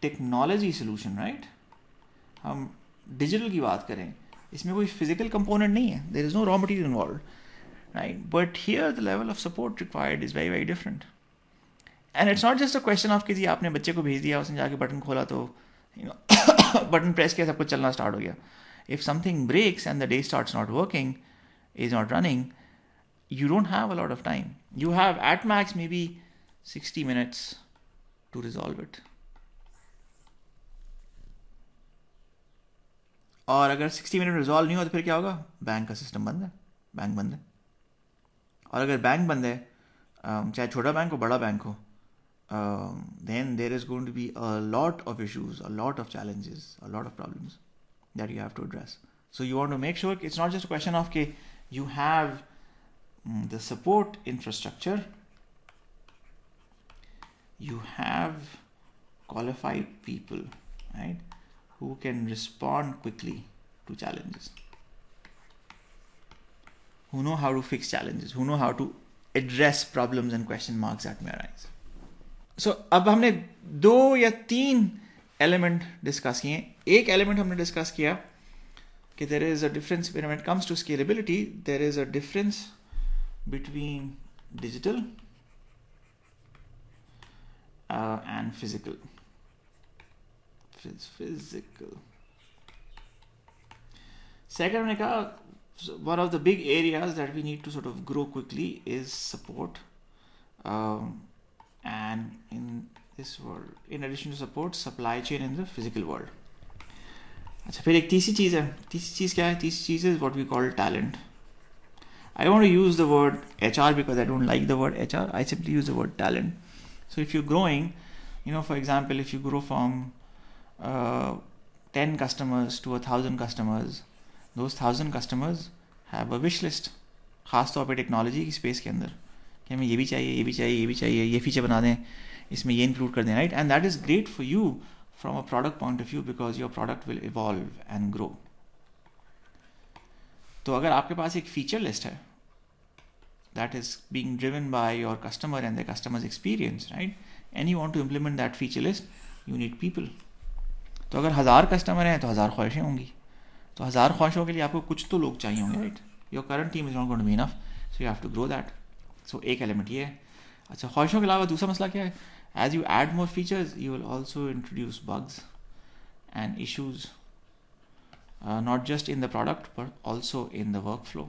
technology solution right हम डिजिटल की बात करें इसमें कोई फिजिकल कंपोनेंट नहीं है there is no raw material involve right but here the level of support required is very very different and it's not just a question of कि जी आपने बच्चे को भेज दिया उसने जाके बटन खोला तो यू नो बटन प्रेस किया सब कुछ चलना स्टार्ट हो गया if something breaks and the day start not working is not running you don't have a lot of time you have at max maybe sixty minutes to resolve it और अगर sixty minute resolve नहीं हो तो फिर क्या होगा bank का system बंद है बैंक बंद है और अगर बैंक बंद है um, चाहे छोटा बैंक हो बड़ा बैंक हो then there is going to be a lot of issues a lot of challenges a lot of problems that you have to address so you want to make sure it's not just question of के you have the support infrastructure you have qualified people right who can respond quickly to challenges who know how to fix challenges who know how to address problems and question marks that may arise so ab humne do ya teen element discuss kiye ek element humne discuss kiya ki there is a difference when it comes to scalability there is a difference between digital uh, and physical It's physical. Sacramento, one of the big areas that we need to sort of grow quickly is support. Um, and in this world, in addition to support, supply chain in the physical world. अच्छा फिर एक तीसरी चीज़ है तीसरी चीज़ क्या है What we call talent. We call talent I want to use the word HR because I don't like the word HR. I simply use the word talent. So if you're growing, you know, for example, if you grow from 10 customers to a thousand customers those thousand customers have a wish list खास तौर पे technology की space के अंदर कि हमें ये भी चाहिए ये भी चाहिए ये भी चाहिए ये फीचर बना दें इसमें ये इंक्लूड कर दें right and that is great for you from a product point of view because your product will evolve and grow तो अगर आपके पास एक फीचर लिस्ट है that is being driven by your customer and the customer's experience, right? And you want to implement that feature list, you need people. तो अगर हज़ार customer हैं तो हज़ार ख्वाहिशें होंगी तो हज़ार ख्वाहिशों के लिए आपको कुछ तो लोग चाहिए होंगे right your current team is not going be enough so you have to grow that so एक एलिमेंट ये है अच्छा ख्वाहिशों के अलावा दूसरा मसला क्या है as you add more features you will also introduce bugs and issues not just in the product but also in the workflow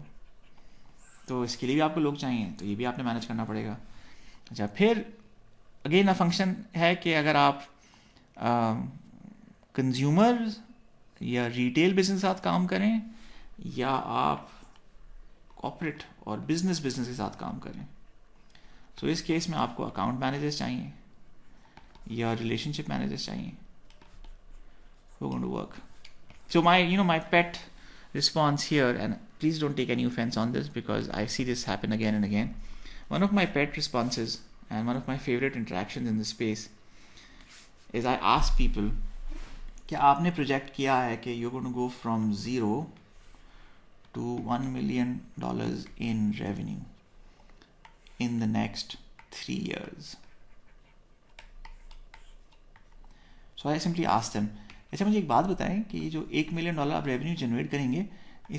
तो इसके लिए भी आपको लोग चाहिए तो ये भी आपने मैनेज करना पड़ेगा अच्छा फिर अगेन अ फंक्शन है कि अगर आप um, कंज्यूमर या रिटेल बिजनेस के साथ काम करें या आप कॉपरेट और बिजनेस बिजनेस के साथ काम करें तो इस केस में आपको अकाउंट मैनेजर्स चाहिए या रिलेशनशिप मैनेजर्स चाहिए work so my you know my pet response here and please don't take any offense on this because I see this happen again and again one of my pet response and one of my favourite interaction in the space is I ask people कि आपने project किया है कि you go from zero to one million dollars in revenue in the next three years so I simply ask them अच्छा मुझे एक बात बताएं कि जो एक मिलियन डॉलर आप रेवेन्यू जनरेट करेंगे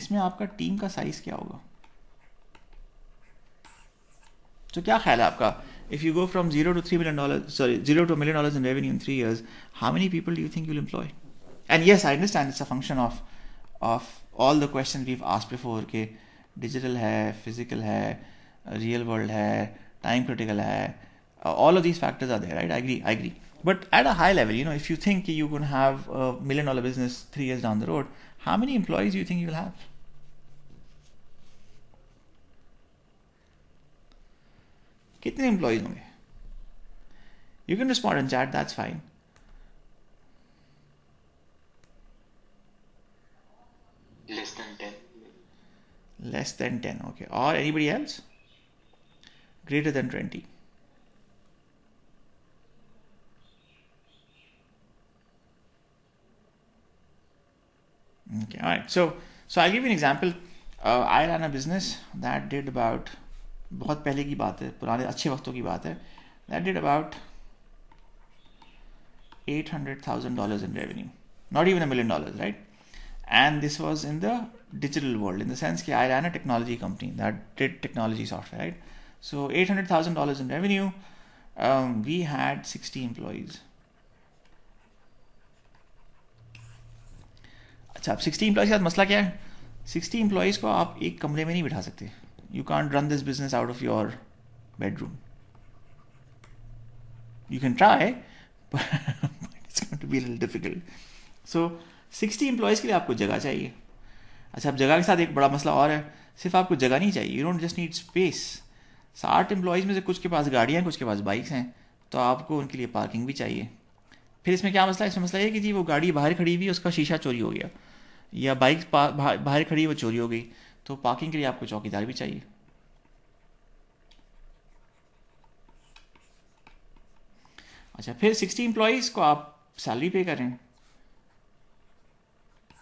इसमें आपका टीम का साइज़ क्या होगा तो क्या ख्याल है आपका if you go from zero to three million dollar sorry zero to million dollar in revenue in three years how many people do you think you you'll And yes, I understand it's a function of of all the questions we've asked before. Okay, digital hai, physical hai, real world hai, time critical hai. Uh, all of these factors are there, right? I agree. I agree. But at a high level, you know, if you think you to have a million dollar business three years down the road, how many employees do you think you'll have? कितने employees होंगे you can respond and chat that's fine less than 10 okay or anybody else greater than 20 okay all right so so i'll give you an example uh, i ran a business that did about बहुत पहले की बात है पुराने अच्छे वक्तों की बात है that did about $800,000 in revenue not even a million dollars right and this was in the digital world in the sense that I ran a technology company that did technology software, right? So $800,000 in revenue. Um, we had 60 employees. अच्छा अब sixty employees के साथ मसला क्या है Sixty employees को आप एक कमरे में नहीं बिठा सकते you can't run this business out of your bedroom you can try but it's to be difficult so sixty employees के लिए आपको जगह चाहिए अच्छा अब जगह के साथ एक बड़ा मसला और है सिर्फ आपको जगह नहीं चाहिए you don't just need space साठ एम्प्लॉयज़ में से कुछ के पास गाड़ियाँ हैं कुछ के पास बाइक्स हैं तो आपको उनके लिए पार्किंग भी चाहिए फिर इसमें क्या मसला है इसमें मसला है कि जी वो गाड़ी बाहर खड़ी हुई उसका शीशा चोरी हो गया या बाइक बाहर खड़ी वो चोरी हो गई तो पार्किंग के लिए आपको चौकीदार भी चाहिए अच्छा फिर सिक्सटी एम्प्लॉयज़ को आप सैलरी पे करें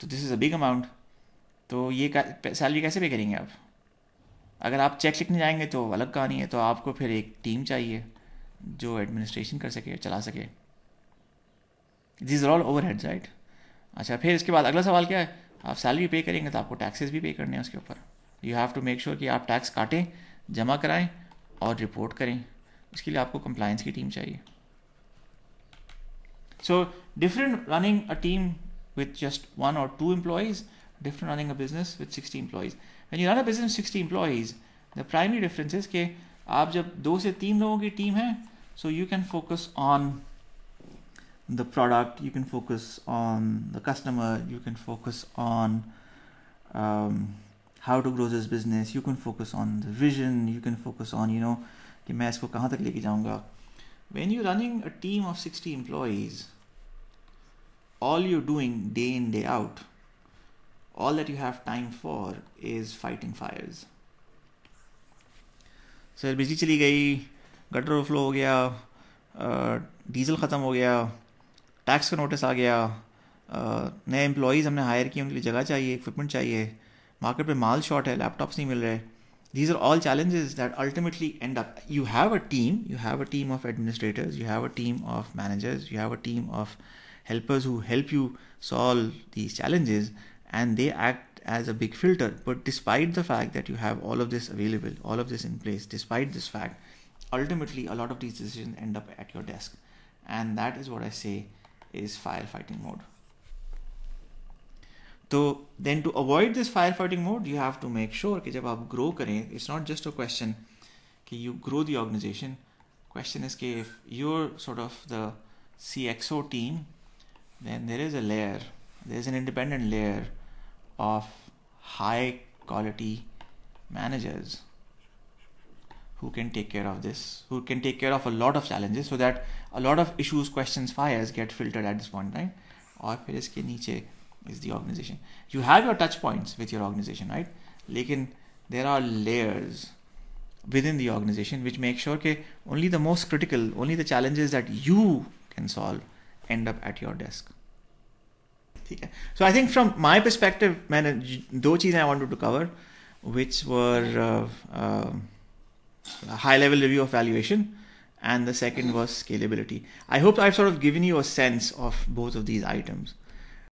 तो this is a big amount तो ये सैलरी कैसे पे करेंगे आप अगर आप चेक लिखने जाएंगे तो अलग कहानी है तो आपको फिर एक टीम चाहिए जो एडमिनिस्ट्रेशन कर सके चला सके this are all overhead right अच्छा फिर इसके बाद अगला सवाल क्या है आप सैलरी पे करेंगे तो आपको टैक्सेस भी पे करने हैं उसके ऊपर you have to make sure कि आप टैक्स काटें जमा कराएं और रिपोर्ट करें उसके लिए आपको कंप्लायंस की टीम चाहिए so different running a team with just one or two employees, different running a business with 60 employees. When you run a business with 60 employees, the primary difference is that आप जब दो से तीन लोगों की so you can focus on the product, you can focus on the customer, you can focus on um, how to grow this business, you can focus on the vision, you can focus on, you know, कि मैं इसको कहाँ तक लेके जाऊँगा. When you're running a team of 60 employees, all you're doing day in, day out, all that you have time for is fighting fires. Sir बिजली चली गई गटर ओवरफ्लो हो गया डीजल ख़त्म हो गया टैक्स का नोटिस आ गया नए employees हमने hire kiye, उनके liye jagah chahiye, equipment chahiye, market pe माल short hai, laptops nahi mil रहे these are all challenges that ultimately end up you have a team you have a team of administrators you have a team of managers you have a team of helpers who help you solve these challenges and they act as a big filter but despite the fact that you have all of this available all of this in place despite this fact ultimately a lot of these decisions end up at your desk and that is what i say is firefighting mode So then, to avoid this fire fighting mode you have to make sure कि जब आप grow करें it's not just a question कि you grow the organisation question is के if your sort of the CXO then there is a layer, there is an independent layer of high quality managers who can take care of this, who can take care of a lot of challenges so that a lot of issues, questions, fires get filtered at this point, right? Or फिर इसके नीचे is the organization. You have your touch points with your organization, right? लेकिन there are layers within the organization which make sure that only the most critical, only the challenges that you can solve end up at your desk So I think, from my perspective, my perspective मैंने दो चीज़ें I want to cover high level review of valuation and the second was scalability i hope i've sort of given you a sense of both of these items